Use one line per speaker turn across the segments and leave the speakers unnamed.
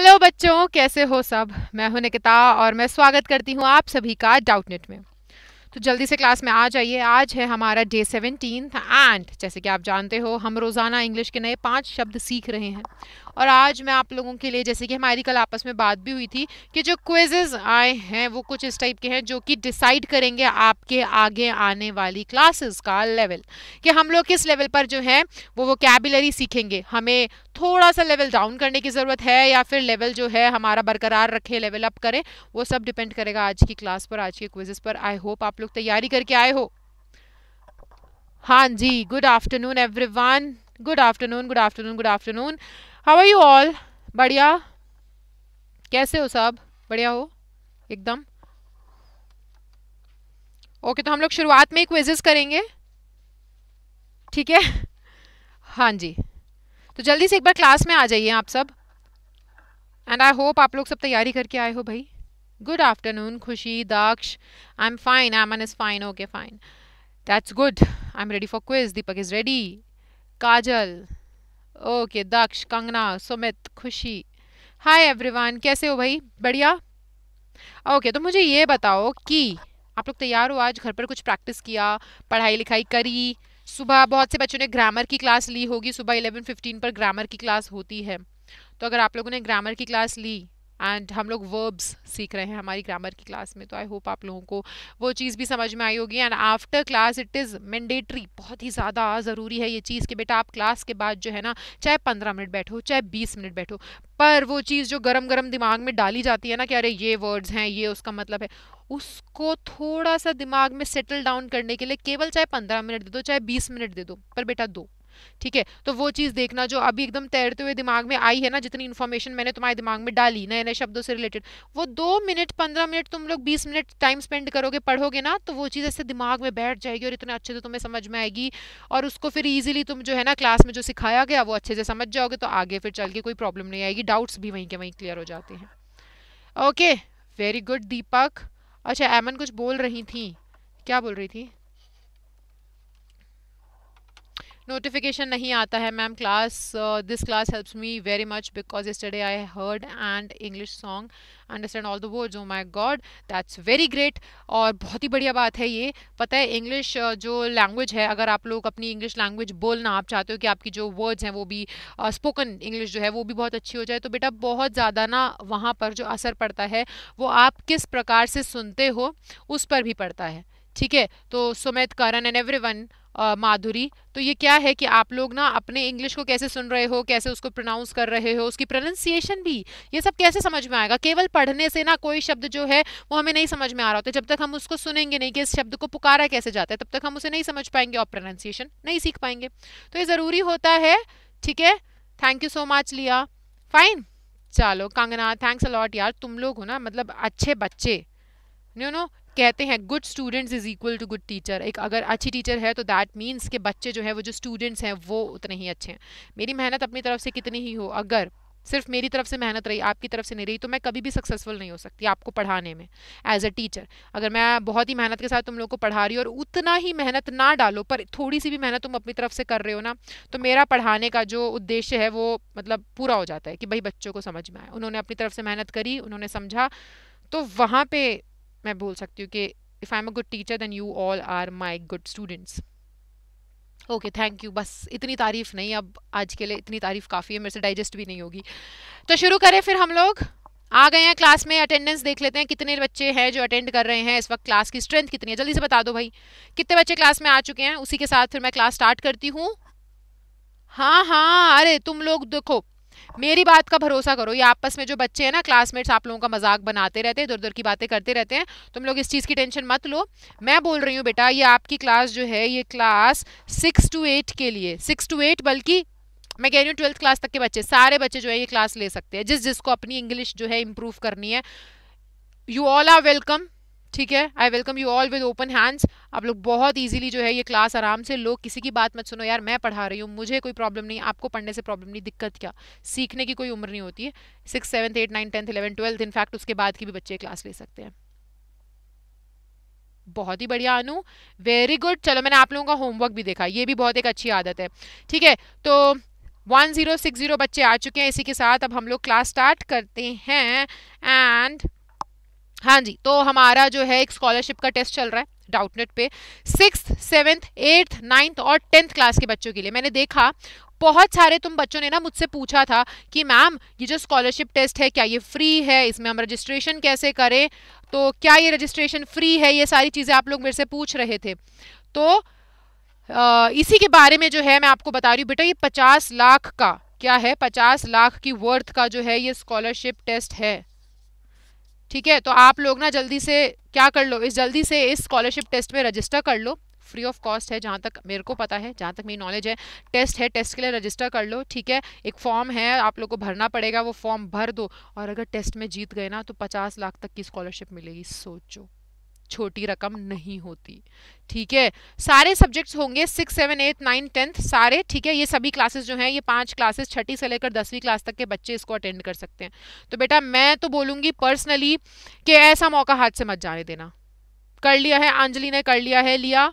hello बच्चों कैसे हो सब मैं हूं निकिता और मैं स्वागत करती हूं आप सभी का डाउटनेट में तो जल्दी से क्लास में आ जाइए आज है हमारा डे सेवनटीन एंड जैसे कि आप जानते हो हम रोज़ाना इंग्लिश के नए पांच शब्द सीख रहे हैं और आज मैं आप लोगों के लिए जैसे कि हमारी कल आपस में बात भी हुई थी कि जो क्विजेज आए हैं वो कुछ इस टाइप के हैं जो कि डिसाइड करेंगे आपके आगे आने वाली क्लासेस का लेवल कि हम लोग किस लेवल पर जो है वो वो सीखेंगे हमें थोड़ा सा लेवल डाउन करने की ज़रूरत है या फिर लेवल जो है हमारा बरकरार रखें लेवल अप करें वो सब डिपेंड करेगा आज की क्लास पर आज के क्विजेस पर आई होप आप लोग तैयारी करके आए हो हाँ जी good afternoon one good afternoon good afternoon good afternoon how are you all बढ़िया कैसे हो सब बढ़िया हो एकदम ओके okay, तो हम लोग शुरुआत में ही क्विजेस करेंगे ठीक है हाँ जी तो जल्दी से एक बार क्लास में आ जाइए आप सब एंड आई होप आप लोग सब तैयारी करके आए हो भाई गुड आफ्टरनून खुशी दाक्ष I am fine I man is fine okay fine that's good I am ready for quiz Deepak is ready Kajal okay Daksh Kangana Sumit Khushi hi everyone कैसे हो भाई बढ़िया ओके okay, तो मुझे ये बताओ कि आप लोग तैयार हो आज घर पर कुछ प्रैक्टिस किया पढ़ाई लिखाई करी सुबह बहुत से बच्चों ने ग्रामर की क्लास ली होगी सुबह 11:15 पर ग्रामर की क्लास होती है तो अगर आप लोगों ने ग्रामर की क्लास ली एंड हम लोग वर्ब्स सीख रहे हैं हमारी ग्रामर की क्लास में तो आई होप आप लोगों को वो चीज़ भी समझ में आई होगी and after class it is mandatory बहुत ही ज़्यादा ज़रूरी है ये चीज़ कि बेटा आप क्लास के बाद जो है ना चाहे पंद्रह मिनट बैठो चाहे बीस मिनट बैठो पर वो चीज़ जो गरम गरम दिमाग में डाली जाती है ना कि अरे ये वर्ड्स हैं ये उसका मतलब है उसको थोड़ा सा दिमाग में सेटल डाउन करने के लिए केवल चाहे पंद्रह मिनट दे दो चाहे बीस मिनट दे दो पर बेटा दो ठीक है तो वो चीज़ देखना जो अभी एकदम तैरते हुए दिमाग में आई है ना जितनी इन्फॉर्मेशन मैंने तुम्हारे दिमाग में डाली नए नए शब्दों से रिलेटेड वो दो मिनट पंद्रह मिनट तुम लोग बीस मिनट टाइम स्पेंड करोगे पढ़ोगे ना तो वो चीज़ ऐसे दिमाग में बैठ जाएगी और इतने अच्छे से तुम्हें समझ में आएगी और उसको फिर ईजिली तुम जो है ना क्लास में जो सिखाया गया वो अच्छे से समझ जाओगे तो आगे फिर चल के कोई प्रॉब्लम नहीं आएगी डाउट्स भी वहीं के वहीं क्लियर हो जाते हैं ओके वेरी गुड दीपक अच्छा एमन कुछ बोल रही थी क्या बोल रही थी नोटिफिकेशन नहीं आता है ma'am class this class helps me very much because yesterday I heard and English song understand all the words oh my god that's very great और बहुत ही बढ़िया बात है ये पता है इंग्लिश uh, जो लैंग्वेज है अगर आप लोग अपनी इंग्लिश लैंग्वेज बोलना आप चाहते हो कि आपकी जो वर्ड्स हैं वो भी स्पोकन uh, इंग्लिश जो है वो भी बहुत अच्छी हो जाए तो बेटा बहुत ज़्यादा ना वहाँ पर जो असर पड़ता है वो आप किस प्रकार से सुनते हो उस पर भी पड़ता है ठीक है तो सुमित करण एंड वन माधुरी तो ये क्या है कि आप लोग ना अपने इंग्लिश को कैसे सुन रहे हो कैसे उसको प्रोनाउंस कर रहे हो उसकी प्रोनाउंसिएशन भी ये सब कैसे समझ में आएगा केवल पढ़ने से ना कोई शब्द जो है वो हमें नहीं समझ में आ रहा होता जब तक हम उसको सुनेंगे नहीं कि इस शब्द को पुकारा कैसे जाता है तब तक हम उसे नहीं समझ पाएंगे और प्रोनाउंसिएशन नहीं सीख पाएंगे तो ये ज़रूरी होता है ठीक है थैंक यू सो मच लिया फाइन चलो कंगना थैंक्स अलॉट यार तुम लोग हो ना मतलब अच्छे बच्चे यू नो कहते हैं good students is equal to good teacher एक अगर अच्छी टीचर है तो दैट मीन्स के बच्चे जो है वो जो स्टूडेंट्स हैं वो उतने ही अच्छे हैं मेरी मेहनत अपनी तरफ से कितनी ही हो अगर सिर्फ मेरी तरफ से मेहनत रही आपकी तरफ से नहीं रही तो मैं कभी भी सक्सेसफुल नहीं हो सकती आपको पढ़ाने में एज अ टीचर अगर मैं बहुत ही मेहनत के साथ तुम लोग को पढ़ा रही हूँ और उतना ही मेहनत ना डालो पर थोड़ी सी भी मेहनत तुम अपनी तरफ से कर रहे हो ना तो मेरा पढ़ाने का जो उद्देश्य है वो मतलब पूरा हो जाता है कि भाई बच्चों को समझ में आए उन्होंने अपनी तरफ से मेहनत करी उन्होंने समझा तो वहाँ पर मैं बोल सकती हूँ कि if I am a good teacher then you all are my good students okay thank you बस इतनी तारीफ़ नहीं अब आज के लिए इतनी तारीफ़ काफ़ी है मेरे से डाइजेस्ट भी नहीं होगी तो शुरू करें फिर हम लोग आ गए हैं क्लास में अटेंडेंस देख लेते हैं कितने बच्चे हैं जो अटेंड कर रहे हैं इस वक्त क्लास की स्ट्रेंथ कितनी है जल्दी से बता दो भाई कितने बच्चे क्लास में आ चुके हैं उसी के साथ फिर मैं क्लास स्टार्ट करती हूँ हाँ हाँ अरे तुम लोग देखो मेरी बात का भरोसा करो ये आपस में जो बच्चे हैं ना क्लासमेट्स आप लोगों का मजाक बनाते रहते हैं इधर उधर की बातें करते रहते हैं तुम लोग इस चीज़ की टेंशन मत लो मैं बोल रही हूँ बेटा ये आपकी क्लास जो है ये क्लास सिक्स टू एट के लिए सिक्स टू एट बल्कि मैं कह रही हूँ ट्वेल्थ क्लास तक के बच्चे सारे बच्चे जो है ये क्लास ले सकते हैं जिस जिसको अपनी इंग्लिश जो है इम्प्रूव करनी है यू ऑल आर वेलकम ठीक है I welcome you all with open hands आप लोग बहुत ईजिली जो है ये क्लास आराम से लो किसी की बात मत सुनो यार मैं पढ़ा रही हूँ मुझे कोई प्रॉब्लम नहीं आपको पढ़ने से प्रॉब्लम नहीं दिक्कत क्या सीखने की कोई उम्र नहीं होती है six seventh eight nine tenth eleven twelfth in fact उसके बाद की भी बच्चे क्लास ले सकते हैं बहुत ही बढ़िया अनु वेरी गुड चलो मैंने आप लोगों का होमवर्क भी देखा ये भी बहुत एक अच्छी आदत है ठीक है तो वन जीरो सिक्स जीरो बच्चे आ चुके हैं इसी के साथ अब हम लोग क्लास स्टार्ट करते हैं एंड हाँ जी तो हमारा जो है एक स्कॉलरशिप का टेस्ट चल रहा है डाउटनेट पे सिक्स सेवन्थ एट्थ नाइन्थ और टेंथ क्लास के बच्चों के लिए मैंने देखा बहुत सारे तुम बच्चों ने ना मुझसे पूछा था कि मैम ये जो स्कॉलरशिप टेस्ट है क्या ये फ्री है इसमें हम रजिस्ट्रेशन कैसे करें तो क्या ये रजिस्ट्रेशन फ्री है ये सारी चीज़ें आप लोग मेरे से पूछ रहे थे तो आ, इसी के बारे में जो है मैं आपको बता रही हूँ बेटा ये पचास लाख का क्या है पचास लाख की वर्थ का जो है ये स्कॉलरशिप टेस्ट है ठीक है तो आप लोग ना जल्दी से क्या कर लो इस जल्दी से इस स्कॉलरशिप टेस्ट में रजिस्टर कर लो फ्री ऑफ कॉस्ट है जहाँ तक मेरे को पता है जहाँ तक मेरी नॉलेज है टेस्ट है टेस्ट के लिए रजिस्टर कर लो ठीक है एक फॉर्म है आप लोग को भरना पड़ेगा वो फॉर्म भर दो और अगर टेस्ट में जीत गए ना तो पचास लाख तक की स्कॉलरशिप मिलेगी सोचो छोटी रकम नहीं होती ठीक है सारे सब्जेक्ट्स होंगे six seven eight nine tenth सारे ठीक है ये सभी क्लासेस जो हैं ये पांच क्लासेस छठी से लेकर दसवीं क्लास तक के बच्चे इसको अटेंड कर सकते हैं तो बेटा मैं तो बोलूँगी पर्सनली कि ऐसा मौका हाथ से मत जाने देना कर लिया है अंजलि ने कर लिया है लिया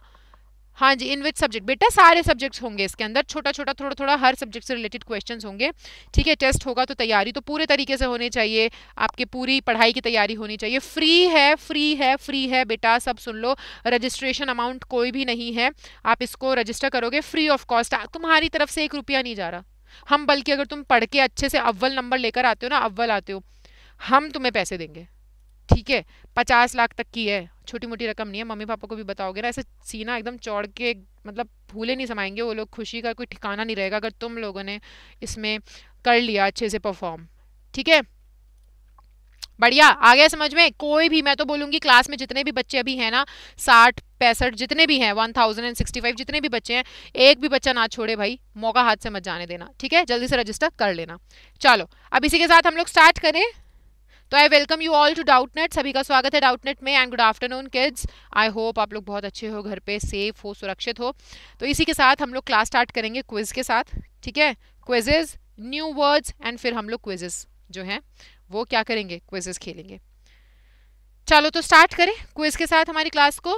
हाँ जी इन विच सब्जेक्ट बेटा सारे सब्जेक्ट्स होंगे इसके अंदर छोटा छोटा थोड़ा थोड़ा हर सब्जेक्ट से रिलेटेड क्वेश्चंस होंगे ठीक है टेस्ट होगा तो तैयारी तो पूरे तरीके से होनी चाहिए आपके पूरी पढ़ाई की तैयारी होनी चाहिए फ्री है फ्री है फ्री है बेटा सब सुन लो रजिस्ट्रेशन अमाउंट कोई भी नहीं है आप इसको रजिस्टर करोगे फ्री ऑफ कॉस्ट तुम्हारी तरफ से एक रुपया नहीं जा रहा हम बल्कि अगर तुम पढ़ के अच्छे से अव्वल नंबर लेकर आते हो ना अव्वल आते हो हम तुम्हें पैसे देंगे ठीक है पचास लाख तक की है छोटी मोटी रकम नहीं है मम्मी पापा को भी बताओगे ना ऐसे सीना एकदम चौड़ के मतलब भूले नहीं समाएंगे वो लोग खुशी का कोई ठिकाना नहीं रहेगा अगर तुम लोगों ने इसमें कर लिया अच्छे से परफॉर्म ठीक है बढ़िया आ गया समझ में कोई भी मैं तो बोलूँगी क्लास में जितने भी बच्चे अभी हैं ना साठ पैंसठ जितने भी हैं one thousand and sixty five जितने भी बच्चे हैं एक भी बच्चा ना छोड़े भाई मौका हाथ से मत जाने देना ठीक है जल्दी से रजिस्टर कर लेना चलो अब इसी के साथ हम लोग स्टार्ट करें तो I welcome you all to Doubtnut सभी का स्वागत है डाउटनेट में and good afternoon kids I hope आप लोग बहुत अच्छे हो घर पे सेफ हो सुरक्षित हो तो इसी के साथ हम लोग क्लास स्टार्ट करेंगे क्विज के साथ ठीक है क्विजेज न्यू वर्ड्स एंड फिर हम लोग क्विजेज जो हैं वो क्या करेंगे क्विजेज खेलेंगे चलो तो स्टार्ट करें क्विज के साथ हमारी क्लास को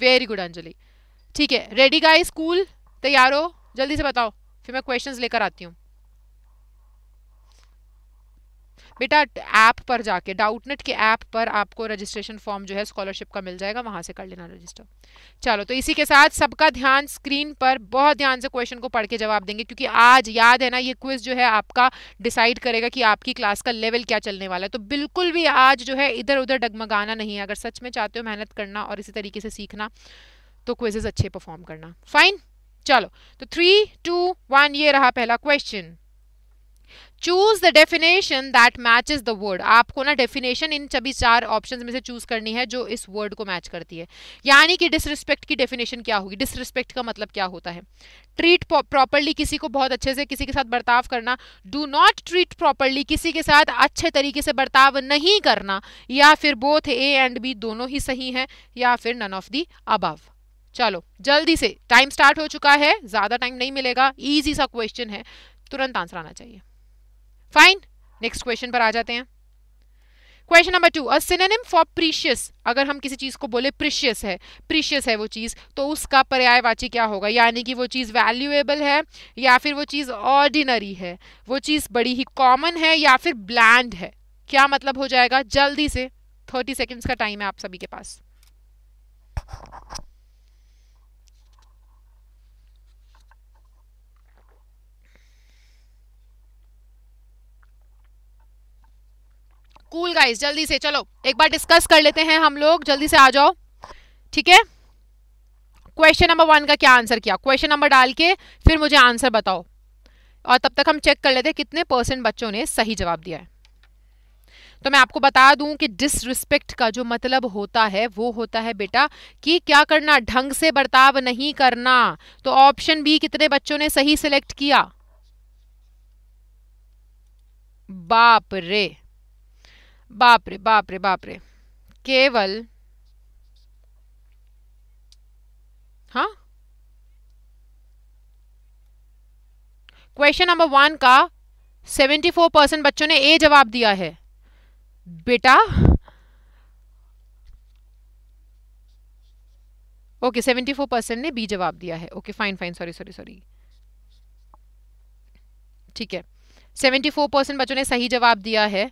वेरी गुड अंजलि ठीक है रेडी गाइस स्कूल तैयार हो जल्दी से बताओ फिर मैं क्वेश्चंस लेकर आती हूँ बेटा ऐप पर जाके डाउटनेट के ऐप पर आपको रजिस्ट्रेशन फॉर्म जो है स्कॉलरशिप का मिल जाएगा वहाँ से कर लेना रजिस्टर चलो तो इसी के साथ सबका ध्यान स्क्रीन पर बहुत ध्यान से क्वेश्चन को पढ़ के जवाब देंगे क्योंकि आज याद है ना ये क्विज जो है आपका डिसाइड करेगा कि आपकी क्लास का लेवल क्या चलने वाला है तो बिल्कुल भी आज जो है इधर उधर डगमगाना नहीं है अगर सच में चाहते हो मेहनत करना और इसी तरीके से सीखना तो क्विजेज अच्छे परफॉर्म करना फाइन चलो तो थ्री टू वन ये रहा पहला question choose the definition that matches the word आपको ना डेफिनेशन इन सभी चार ऑप्शन में से चूज करनी है जो इस वर्ड को मैच करती है यानी कि डिसरिस्पेक्ट की डेफिनेशन क्या होगी डिसरिस्पेक्ट का मतलब क्या होता है ट्रीट प्रॉपरली किसी को बहुत अच्छे से किसी के साथ बर्ताव करना डू नॉट ट्रीट प्रॉपरली किसी के साथ अच्छे तरीके से बर्ताव नहीं करना या फिर बोथ ए एंड बी दोनों ही सही हैं या फिर नन ऑफ दी अबव चलो जल्दी से टाइम स्टार्ट हो चुका है ज़्यादा टाइम नहीं मिलेगा ईजी सा क्वेश्चन है तुरंत आंसर आना चाहिए फाइन नेक्स्ट क्वेश्चन पर आ जाते हैं question number two a for precious अगर हम किसी चीज़ को बोले प्रीशियस है प्रीशियस है वो चीज़ तो उसका पर्यायवाची क्या होगा यानी कि वो चीज़ वैल्यूएबल है या फिर वो चीज़ ऑर्डिनरी है वो चीज़ बड़ी ही कॉमन है या फिर ब्लैंड है क्या मतलब हो जाएगा जल्दी से थर्टी सेकेंड्स का टाइम है आप सभी के पास कूल गाइस जल्दी से चलो एक बार डिस्कस कर लेते हैं हम लोग जल्दी से आ जाओ ठीक है क्वेश्चन नंबर वन का क्या आंसर किया क्वेश्चन नंबर डाल के फिर मुझे आंसर बताओ और तब तक हम चेक कर लेते हैं कितने परसेंट बच्चों ने सही जवाब दिया है तो मैं आपको बता दूं कि डिसरिस्पेक्ट का जो मतलब होता है वो होता है बेटा कि क्या करना ढंग से बर्ताव नहीं करना तो ऑप्शन बी कितने बच्चों ने सही सिलेक्ट किया बाप रे बाप रे बाप रे बाप रे केवल हाँ क्वेश्चन नंबर वन का 74 परसेंट बच्चों ने ए जवाब दिया है बेटा ओके सेवेंटी फोर परसेंट ने बी जवाब दिया है okay fine fine sorry sorry sorry ठीक है सेवेंटी फोर परसेंट बच्चों ने सही जवाब दिया है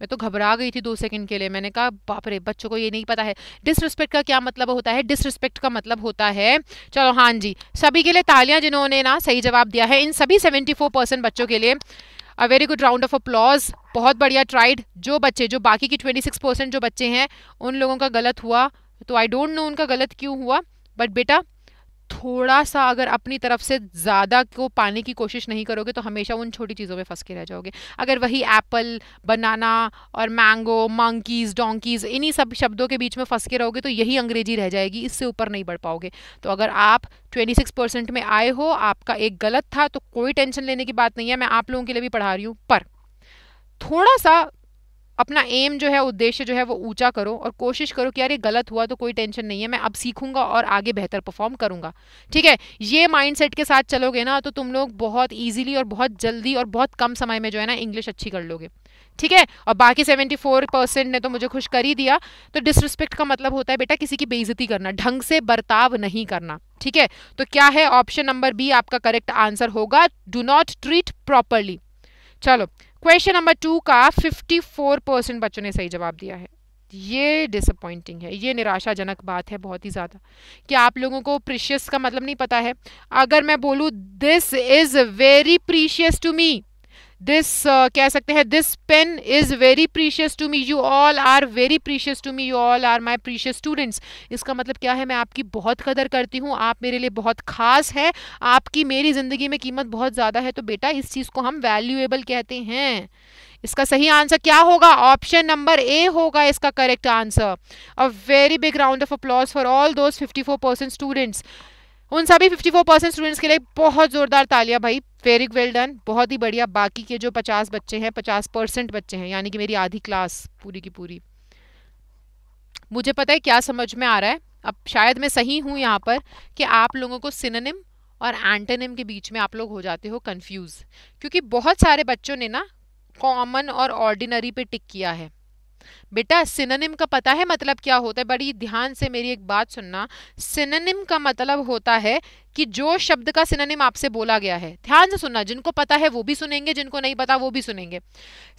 मैं तो घबरा गई थी दो सेकंड के लिए मैंने कहा बाप रे बच्चों को ये नहीं पता है डिसरिस्पेक्ट का क्या मतलब होता है डिसरिस्पेक्ट का मतलब होता है चलो हाँ जी सभी के लिए तालियां जिन्होंने ना सही जवाब दिया है इन सभी 74 परसेंट बच्चों के लिए a very good round of applause बहुत बढ़िया ट्राइड जो बच्चे जो बाकी की ट्वेंटी परसेंट जो बच्चे हैं उन लोगों का गलत हुआ तो आई डोंट नो उनका गलत क्यों हुआ बट बेटा थोड़ा सा अगर अपनी तरफ से ज़्यादा को पाने की कोशिश नहीं करोगे तो हमेशा उन छोटी चीज़ों में फंस के रह जाओगे अगर वही एप्पल बनाना और मैंगो मंकीज़ डोंकीज़ इन्हीं सब शब्दों के बीच में फंस के रहोगे तो यही अंग्रेजी रह जाएगी इससे ऊपर नहीं बढ़ पाओगे तो अगर आप 26 परसेंट में आए हो आपका एक गलत था तो कोई टेंशन लेने की बात नहीं है मैं आप लोगों के लिए भी पढ़ा रही हूँ पर थोड़ा सा अपना एम जो है उद्देश्य जो है वो ऊंचा करो और कोशिश करो कि यार ये गलत हुआ तो कोई टेंशन नहीं है मैं अब सीखूंगा और आगे बेहतर परफॉर्म करूंगा ठीक है ये माइंडसेट के साथ चलोगे ना तो तुम लोग बहुत ईजिली और बहुत जल्दी और बहुत कम समय में जो है ना इंग्लिश अच्छी कर लोगे ठीक है और बाकी सेवेंटी फोर परसेंट ने तो मुझे खुश कर ही दिया तो डिसरिस्पेक्ट का मतलब होता है बेटा किसी की बेइज्जती करना ढंग से बर्ताव नहीं करना ठीक है तो क्या है ऑप्शन नंबर बी आपका करेक्ट आंसर होगा डू नॉट ट्रीट प्रॉपरली चलो क्वेश्चन नंबर टू का 54 परसेंट बच्चों ने सही जवाब दिया है ये डिसअपॉइंटिंग है ये निराशाजनक बात है बहुत ही ज़्यादा कि आप लोगों को प्रीशियस का मतलब नहीं पता है अगर मैं बोलूँ this is very precious to me this कह सकते हैं this pen is very precious to me you all are very precious to me you all are my precious students इसका मतलब क्या है मैं आपकी बहुत कदर करती हूँ आप मेरे लिए बहुत खास है आपकी मेरी ज़िंदगी में कीमत बहुत ज़्यादा है तो बेटा इस चीज़ को हम वैल्यूएबल कहते हैं इसका सही आंसर क्या होगा ऑप्शन नंबर ए होगा इसका correct answer a very big round of applause for all those four percent students उन सभी फिफ्टी फोर परसेंट स्टूडेंट्स के लिए बहुत ज़ोरदार तालियां भाई वेरी वेल डन बहुत ही बढ़िया बाकी के जो पचास बच्चे हैं पचास परसेंट बच्चे हैं यानी कि मेरी आधी क्लास पूरी की पूरी मुझे पता है क्या समझ में आ रहा है अब शायद मैं सही हूँ यहाँ पर कि आप लोगों को सिननिम और एंटेनिम के बीच में आप लोग हो जाते हो कन्फ्यूज क्योंकि बहुत सारे बच्चों ने ना कॉमन और ऑर्डिनरी पे टिक किया है बेटा सिनोनिम का पता है मतलब क्या होता है बड़ी ध्यान से मेरी एक बात सुनना सिनोनिम का मतलब होता है कि जो शब्द का सिनोनिम आपसे बोला गया है ध्यान से सुनना जिनको पता है वो भी सुनेंगे जिनको नहीं पता वो भी सुनेंगे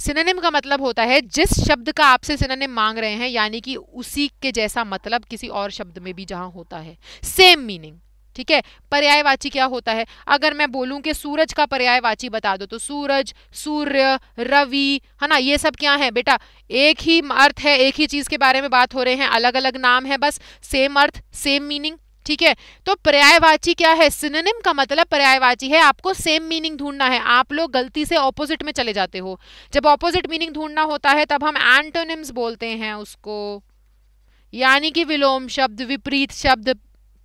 सिनेनिम का मतलब होता है जिस शब्द का आपसे सिनोनिम मांग रहे हैं यानी कि उसी के जैसा मतलब किसी और शब्द में भी जहां होता है सेम मीनिंग ठीक है पर्यायवाची क्या होता है अगर मैं बोलूं कि सूरज का पर्यायवाची बता दो तो सूरज सूर्य रवि है ना ये सब क्या है बेटा एक ही अर्थ है एक ही चीज के बारे में बात हो रहे हैं अलग अलग नाम है बस सेम अर्थ सेम मीनिंग ठीक है तो पर्यायवाची क्या है सिनेम का मतलब पर्यायवाची है आपको सेम मीनिंग ढूंढना है आप लोग गलती से ऑपोजिट में चले जाते हो जब ऑपोजिट मीनिंग ढूंढना होता है तब हम एंटोनिम्स बोलते हैं उसको यानी कि विलोम शब्द विपरीत शब्द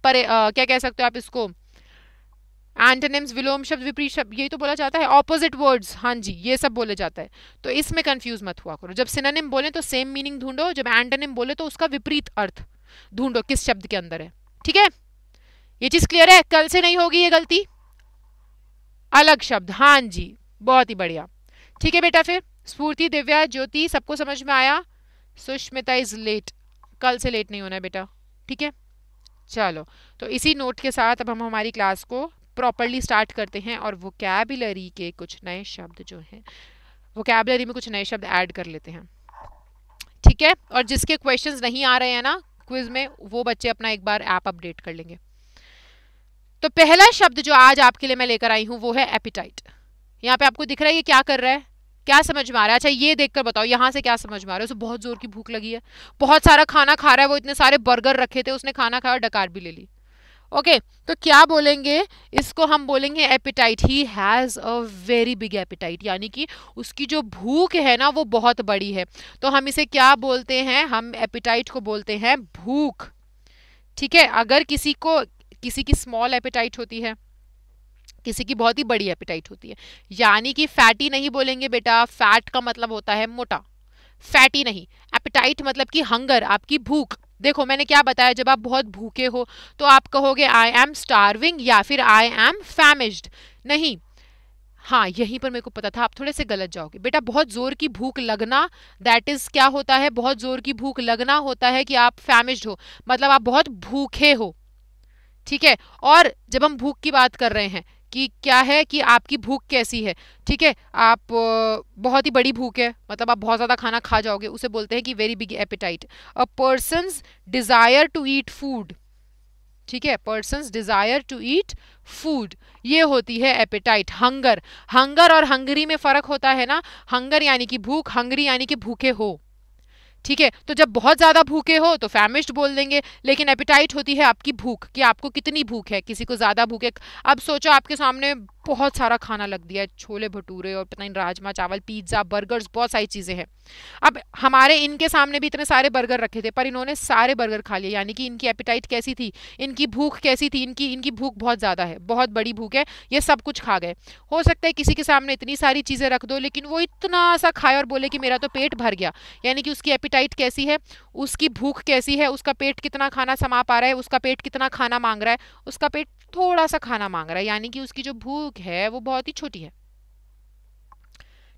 पर क्या कह सकते हो आप इसको एंटनिम्स विलोम शब्द विपरीत शब्द यही तो बोला जाता है ऑपोजिट वर्ड्स हाँ जी ये सब बोले जाता है तो इसमें कंफ्यूज मत हुआ करो जब सिनानिम बोले तो सेम मीनिंग ढूंढो जब एंटनिम बोले तो उसका विपरीत अर्थ ढूंढो किस शब्द के अंदर है ठीक है ये चीज़ क्लियर है कल से नहीं होगी ये गलती अलग शब्द हाँ जी बहुत ही बढ़िया ठीक है बेटा फिर स्फूर्ति दिव्या ज्योति सबको समझ में आया सुष्मिता इज लेट कल से लेट नहीं होना है बेटा ठीक है चलो तो इसी नोट के साथ अब हम हमारी क्लास को प्रॉपरली स्टार्ट करते हैं और वोकेबलरी के कुछ नए शब्द जो हैं वोकेबलरी में कुछ नए शब्द ऐड कर लेते हैं ठीक है और जिसके क्वेश्चंस नहीं आ रहे हैं ना क्विज में वो बच्चे अपना एक बार ऐप अपडेट कर लेंगे तो पहला शब्द जो आज आपके लिए मैं लेकर आई हूँ वो है एपिटाइट यहाँ पे आपको दिख रहा है ये क्या कर रहा है क्या समझ में आ रहा है अच्छा ये देखकर बताओ यहाँ से क्या समझ में आ रहा है उसे बहुत जोर की भूख लगी है बहुत सारा खाना खा रहा है वो इतने सारे बर्गर रखे थे उसने खाना खाया और डकार भी ले ली ओके okay, तो क्या बोलेंगे इसको हम बोलेंगे appetite he has a very big appetite यानी कि उसकी जो भूख है ना वो बहुत बड़ी है तो हम इसे क्या बोलते हैं हम एपिटाइट को बोलते हैं भूख ठीक है अगर किसी को किसी की स्मॉल एपिटाइट होती है किसी की बहुत ही बड़ी एपिटाइट होती है यानी कि फैटी नहीं बोलेंगे बेटा फैट का मतलब होता है मोटा फैटी नहीं एपिटाइट मतलब कि हंगर आपकी भूख देखो मैंने क्या बताया जब आप बहुत भूखे हो तो आप कहोगे आई एम स्टारविंग या फिर आई एम फैमिश्ड नहीं हाँ यहीं पर मेरे को पता था आप थोड़े से गलत जाओगे बेटा बहुत जोर की भूख लगना दैट इज क्या होता है बहुत जोर की भूख लगना होता है कि आप फैमिश्ड हो मतलब आप बहुत भूखे हो ठीक है और जब हम भूख की बात कर रहे हैं कि क्या है कि आपकी भूख कैसी है ठीक है आप बहुत ही बड़ी भूख है मतलब आप बहुत ज़्यादा खाना खा जाओगे उसे बोलते हैं कि very big appetite a person's desire to eat food ठीक है person's desire to eat food ये होती है एपिटाइट हंगर हंगर और हंगरी में फ़र्क होता है ना हंगर यानी कि भूख हंगरी यानी कि भूखे हो ठीक है तो जब बहुत ज़्यादा भूखे हो तो फैमिस्ट बोल देंगे लेकिन एपिटाइट होती है आपकी भूख कि आपको कितनी भूख है किसी को ज़्यादा भूख है अब सोचो आपके सामने बहुत सारा खाना लग दिया है छोले भटूरे और पता नहीं राजमा चावल पिज्ज़ा बर्गर्स बहुत सारी चीज़ें हैं अब हमारे इनके सामने भी इतने सारे बर्गर रखे थे पर इन्होंने सारे बर्गर खा लिए यानी कि इनकी एपिटाइट कैसी थी इनकी भूख कैसी थी इनकी इनकी भूख बहुत ज़्यादा है बहुत बड़ी भूख है ये सब कुछ खा गए हो सकता है किसी के सामने इतनी सारी चीज़ें रख दो लेकिन वो इतना सा खाए और बोले कि मेरा तो पेट भर गया यानी कि उसकी एपिटाइट कैसी है उसकी भूख कैसी है उसका पेट कितना खाना समा पा रहा है उसका पेट कितना खाना मांग रहा है उसका पेट थोड़ा सा खाना मांग रहा है यानी कि उसकी जो भूख है वो बहुत ही छोटी है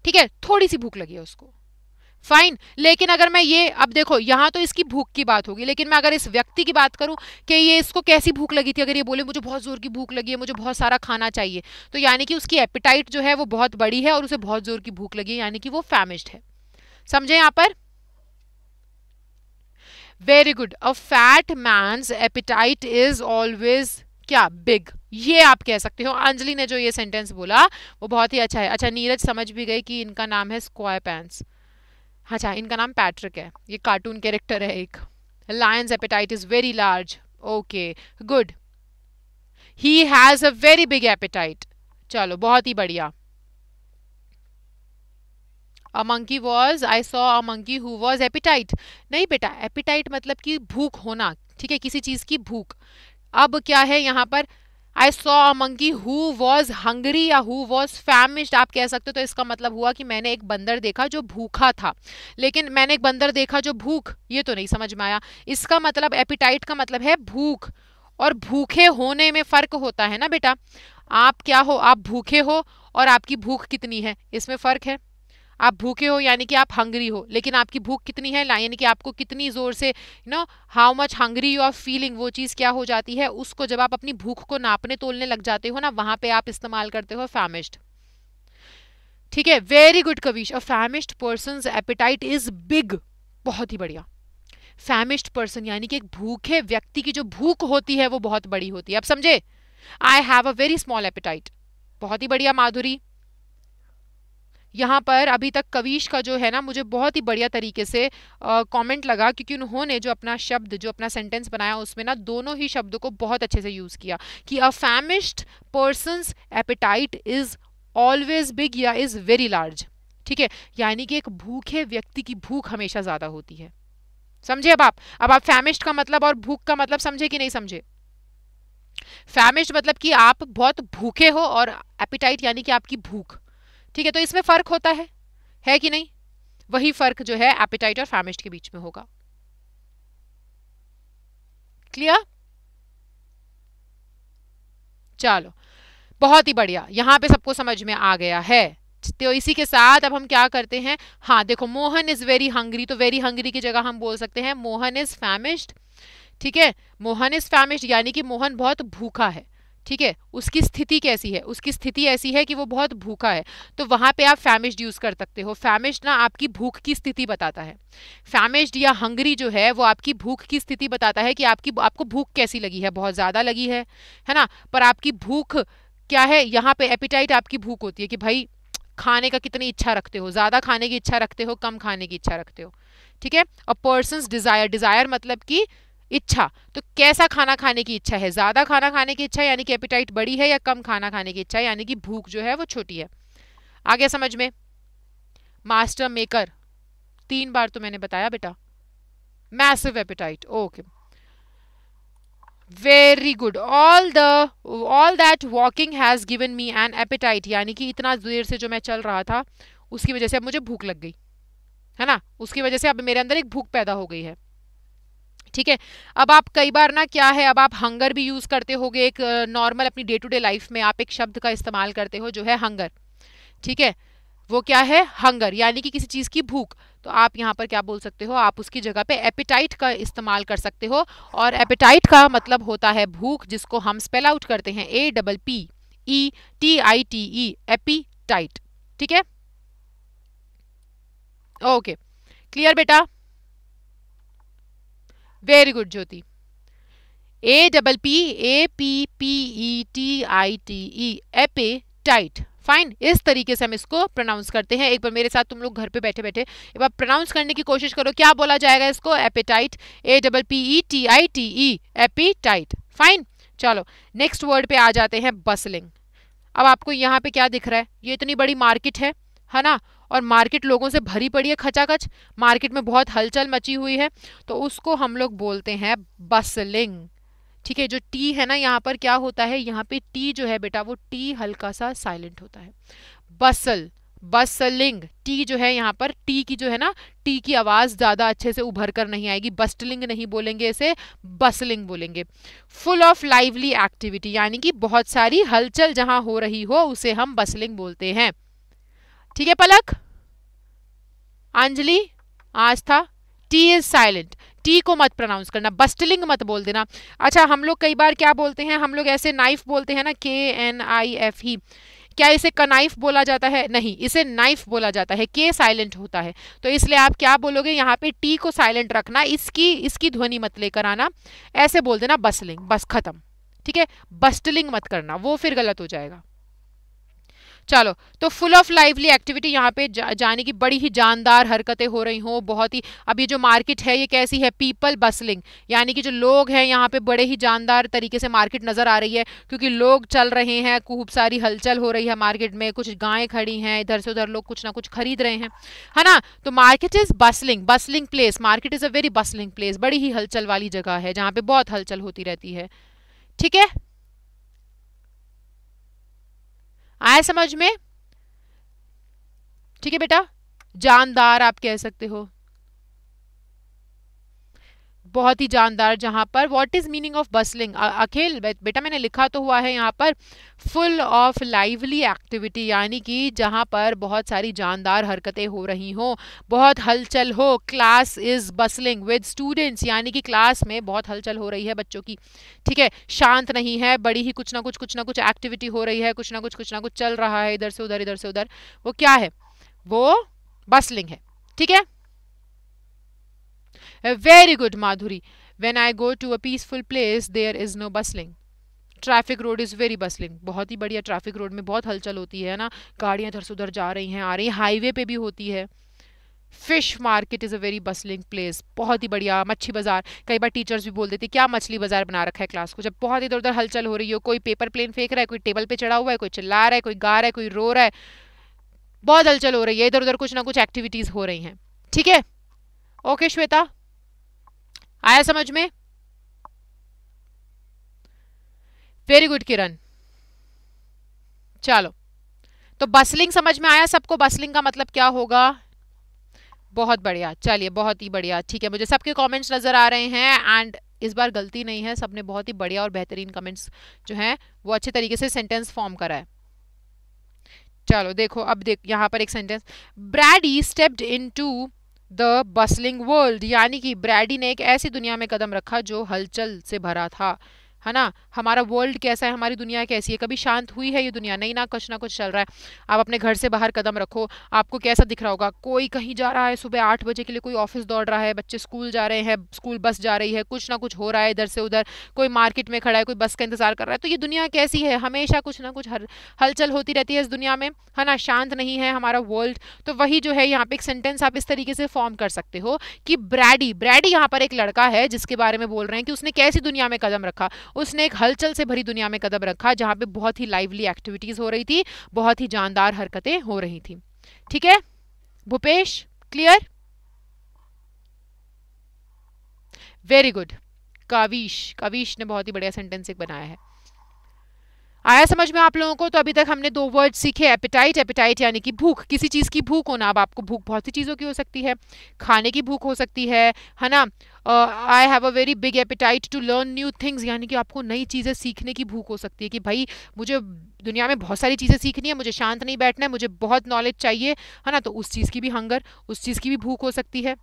ठीक है थोड़ी सी भूख लगी है उसको फाइन लेकिन अगर मैं ये अब देखो यहाँ तो इसकी भूख की बात होगी लेकिन मैं अगर इस व्यक्ति की बात करूँ कि ये इसको कैसी भूख लगी थी अगर ये बोले मुझे बहुत जोर की भूख लगी है मुझे बहुत सारा खाना चाहिए तो यानी कि उसकी एपिटाइट जो है वो बहुत बड़ी है और उसे बहुत जोर की भूख लगी है यानी कि वो फैमिश्ड है समझे यहाँ पर very good a fat man's appetite is always क्या बिग ये आप कह सकते हो अंजलि ने जो ये सेंटेंस बोला वो बहुत ही अच्छा है अच्छा नीरज समझ भी गए कि इनका नाम है स्क्वायर पैंस अच्छा इनका नाम पैट्रिक है ये कार्टून कैरेक्टर है एक lion's appetite is very large okay good he has a very big appetite चलो बहुत ही बढ़िया a monkey was I saw a monkey who was appetite नहीं बेटा एपिटाइट मतलब कि भूख होना ठीक है किसी चीज़ की भूख अब क्या है यहाँ पर I saw a monkey who was hungry या हु वॉज फैमिश्ड आप कह सकते हो तो इसका मतलब हुआ कि मैंने एक बंदर देखा जो भूखा था लेकिन मैंने एक बंदर देखा जो भूख ये तो नहीं समझ में आया इसका मतलब एपिटाइट का मतलब है भूख और भूखे होने में फ़र्क होता है ना बेटा आप क्या हो आप भूखे हो और आपकी भूख कितनी है इसमें फ़र्क है आप भूखे हो यानी कि आप हंगरी हो लेकिन आपकी भूख कितनी है यानी कि आपको कितनी ज़ोर से you know how much hungry you are feeling वो चीज़ क्या हो जाती है उसको जब आप अपनी भूख को नापने तोलने लग जाते हो ना वहाँ पे आप इस्तेमाल करते हो फैमिस्ड ठीक है very good Kavish a famished person appetite is big बहुत ही बढ़िया फैमिस्ड पर्सन यानी कि एक भूखे व्यक्ति की जो भूख होती है वो बहुत बड़ी होती है अब समझे I have a very small appetite बहुत ही बढ़िया माधुरी यहाँ पर अभी तक कवीश का जो है ना मुझे बहुत ही बढ़िया तरीके से कमेंट लगा क्योंकि उन्होंने जो अपना शब्द जो अपना सेंटेंस बनाया उसमें ना दोनों ही शब्दों को बहुत अच्छे से यूज़ किया कि a famished person's appetite is always big या इज़ वेरी लार्ज ठीक है यानी कि एक भूखे व्यक्ति की भूख हमेशा ज़्यादा होती है समझे अब आप अब आप फैमिस्ट का मतलब और भूख का मतलब समझे कि नहीं समझे फैमिस्ट मतलब कि आप बहुत भूखे हो और एपिटाइट यानी कि आपकी भूख ठीक है तो इसमें फ़र्क होता है है कि नहीं वही फ़र्क जो है एपिटाइट और फैमिस्ट के बीच में होगा क्लियर चलो बहुत ही बढ़िया यहां पे सबको समझ में आ गया है तो इसी के साथ अब हम क्या करते हैं हाँ देखो मोहन इज वेरी हंग्री तो वेरी हंग्री की जगह हम बोल सकते हैं मोहन इज फैमिस्ट ठीक है मोहन इज फैमिस्ट यानी कि मोहन बहुत भूखा है ठीक है उसकी स्थिति कैसी है उसकी स्थिति ऐसी है कि वो बहुत भूखा है तो वहाँ पे आप फैमिश्ड यूज़ कर सकते हो फैमिश्ड ना आपकी भूख की स्थिति बताता है फैमिश्ड या हंगरी जो है वो आपकी भूख की स्थिति बताता है कि आपकी आपको भूख कैसी लगी है बहुत ज़्यादा लगी है है ना पर आपकी भूख क्या है यहाँ पर एपिटाइट आपकी भूख होती है कि भाई खाने का कितनी इच्छा रखते हो ज़्यादा खाने की इच्छा रखते हो कम खाने की इच्छा रखते हो ठीक है और पर्सनस डिज़ायर डिज़ायर मतलब कि इच्छा तो कैसा खाना खाने की इच्छा है ज़्यादा खाना खाने की इच्छा यानी कि एपिटाइट बड़ी है या कम खाना खाने की इच्छा यानी कि भूख जो है वो छोटी है आ गया समझ में मास्टर मेकर तीन बार तो मैंने बताया बेटा massive appetite okay very good all the all that walking has given me an appetite यानी कि इतना देर से जो मैं चल रहा था उसकी वजह से अब मुझे भूख लग गई है ना उसकी वजह से अब मेरे अंदर एक भूख पैदा हो गई है ठीक है अब आप कई बार ना क्या है अब आप हंगर भी यूज़ करते हो एक नॉर्मल अपनी डे टू डे लाइफ में आप एक शब्द का इस्तेमाल करते हो जो है हंगर ठीक है वो क्या है हंगर यानी कि किसी चीज़ की भूख तो आप यहाँ पर क्या बोल सकते हो आप उसकी जगह पे एपिटाइट का इस्तेमाल कर सकते हो और एपिटाइट का मतलब होता है भूख जिसको हम स्पेल आउट करते हैं A double P E T I T E appetite ठीक है ओके क्लियर बेटा very good Jyoti A double P A P P E T I T E appetite fine इस तरीके से हम इसको प्रोनाउंस करते हैं एक बार मेरे साथ तुम लोग घर पे बैठे बैठे एक बार प्रोनाउंस करने की कोशिश करो क्या बोला जाएगा इसको appetite A double P E T I T E appetite fine चलो नेक्स्ट वर्ड पे आ जाते हैं बसलिंग अब आपको यहाँ पे क्या दिख रहा है ये इतनी बड़ी मार्केट है है ना और मार्केट लोगों से भरी पड़ी है खचाखच मार्केट में बहुत हलचल मची हुई है तो उसको हम लोग बोलते हैं बसलिंग ठीक है जो टी है ना यहाँ पर क्या होता है यहाँ पे टी जो है बेटा वो टी हल्का सा साइलेंट होता है बसल बसलिंग टी जो है यहाँ पर टी की जो है ना टी की आवाज़ ज़्यादा अच्छे से उभर कर नहीं आएगी बस्टलिंग नहीं बोलेंगे इसे बसलिंग बोलेंगे फुल ऑफ लाइवली एक्टिविटी यानी कि बहुत सारी हलचल जहाँ हो रही हो उसे हम बसलिंग बोलते हैं ठीक है Palak Anjali Aastha T is silent T को मत प्रोनाउंस करना बस्टलिंग मत बोल देना अच्छा हम लोग कई बार क्या बोलते हैं हम लोग ऐसे नाइफ बोलते हैं ना के एन आई एफ ही क्या इसे कनाइफ बोला जाता है नहीं इसे नाइफ बोला जाता है के साइलेंट होता है तो इसलिए आप क्या बोलोगे यहाँ पे टी को साइलेंट रखना इसकी इसकी ध्वनि मत लेकर आना ऐसे बोल देना बस्टलिंग बस खत्म ठीक है बस्टलिंग मत करना वो फिर गलत हो जाएगा चलो तो फुल ऑफ लाइवली एक्टिविटी यहाँ पे जा, जाने की बड़ी ही जानदार हरकतें हो रही हों बहुत ही अब ये जो मार्केट है ये कैसी है पीपल बसलिंग यानी कि जो लोग हैं यहाँ पे बड़े ही जानदार तरीके से मार्केट नज़र आ रही है क्योंकि लोग चल रहे हैं खूब सारी हलचल हो रही है मार्केट में कुछ गायें खड़ी हैं इधर से उधर लोग कुछ ना कुछ खरीद रहे हैं है ना तो market is bustling bustling place market is a very bustling place बड़ी ही हलचल वाली जगह है जहाँ पे बहुत हलचल होती रहती है ठीक है आया समझ में ठीक है बेटा जानदार आप कह सकते हो बहुत ही जानदार जहाँ पर what is meaning of bustling Akhil बेटा मैंने लिखा तो हुआ है यहाँ पर फुल ऑफ लाइवली एक्टिविटी यानी कि जहाँ पर बहुत सारी जानदार हरकतें हो रही हों बहुत हलचल हो class is bustling with students यानी कि क्लास में बहुत हलचल हो रही है बच्चों की ठीक है शांत नहीं है बड़ी ही कुछ ना कुछ कुछ ना कुछ एक्टिविटी हो रही है कुछ ना कुछ कुछ ना कुछ चल रहा है इधर से उधर इधर से उधर वो क्या है वो बसलिंग है ठीक है very good Madhuri when I go to a peaceful place there is no bustling traffic road is very bustling बहुत ही बढ़िया ट्रैफिक रोड में बहुत हलचल होती है ना गाड़ियाँ इधर से उधर जा रही हैं आ रही हैं हाईवे पे भी होती है fish market is a very bustling place बहुत ही बढ़िया मच्छी बाज़ार कई बार टीचर्स भी बोल देते क्या मछली बाज़ार बना रखा है क्लास को जब बहुत इधर उधर हलचल हो रही हो कोई पेपर प्लेन फेंक रहा है कोई टेबल पे चढ़ा हुआ है कोई चिल्ला रहा है कोई गा रहा है कोई रो रहा है बहुत हलचल हो रही है इधर उधर कुछ ना कुछ एक्टिविटीज़ हो रही हैं ठीक है ओके श्वेता आया समझ में वेरी गुड किरण चलो तो बसलिंग समझ में आया सबको बसलिंग का मतलब क्या होगा बहुत बढ़िया चलिए बहुत ही बढ़िया ठीक है मुझे सबके कमेंट्स नज़र आ रहे हैं एंड इस बार गलती नहीं है सबने बहुत ही बढ़िया और बेहतरीन कमेंट्स जो हैं वो अच्छे तरीके से सेंटेंस फॉर्म करा है चलो देखो अब देख यहाँ पर एक sentence Brady stepped into the bustling world यानी कि ब्रैडी ने एक ऐसी दुनिया में कदम रखा जो हलचल से भरा था है ना हमारा वर्ल्ड कैसा है हमारी दुनिया कैसी है कभी शांत हुई है ये दुनिया नहीं ना कुछ ना कुछ चल रहा है आप अपने घर से बाहर कदम रखो आपको कैसा दिख रहा होगा कोई कहीं जा रहा है सुबह आठ बजे के लिए कोई ऑफिस दौड़ रहा है बच्चे स्कूल जा रहे हैं स्कूल बस जा रही है कुछ ना कुछ हो रहा है इधर से उधर कोई मार्केट में खड़ा है कोई बस का इंतजार कर रहा है तो ये दुनिया कैसी है हमेशा कुछ ना कुछ हर हलचल होती रहती है इस दुनिया में है ना शांत नहीं है हमारा वर्ल्ड तो वही जो है यहाँ पे एक सेंटेंस आप इस तरीके से फॉर्म कर सकते हो कि ब्रैडी ब्रैडी यहाँ पर एक लड़का है जिसके बारे में बोल रहे हैं कि उसने कैसी दुनिया में कदम रखा उसने एक हलचल से भरी दुनिया में कदम रखा जहां पे बहुत ही लाइवली एक्टिविटीज़ हो रही थी बहुत ही जानदार हरकतें हो रही थी ठीक है Bhupesh clear very good Kavish Kavish ने बहुत ही बढ़िया सेंटेंस एक बनाया है आया समझ में आप लोगों को तो अभी तक हमने दो वर्ड सीखे एपिटाइट एपिटाइट यानी कि भूख किसी चीज़ की भूख होना अब आपको भूख बहुत सी चीज़ों की हो सकती है खाने की भूख हो सकती है है ना I have a very big appetite to learn new things यानी कि आपको नई चीज़ें सीखने की भूख हो सकती है कि भाई मुझे दुनिया में बहुत सारी चीज़ें सीखनी है मुझे शांत नहीं बैठना है मुझे बहुत नॉलेज चाहिए है ना तो उस चीज़ की भी हंगर उस चीज़ की भी भूख हो सकती है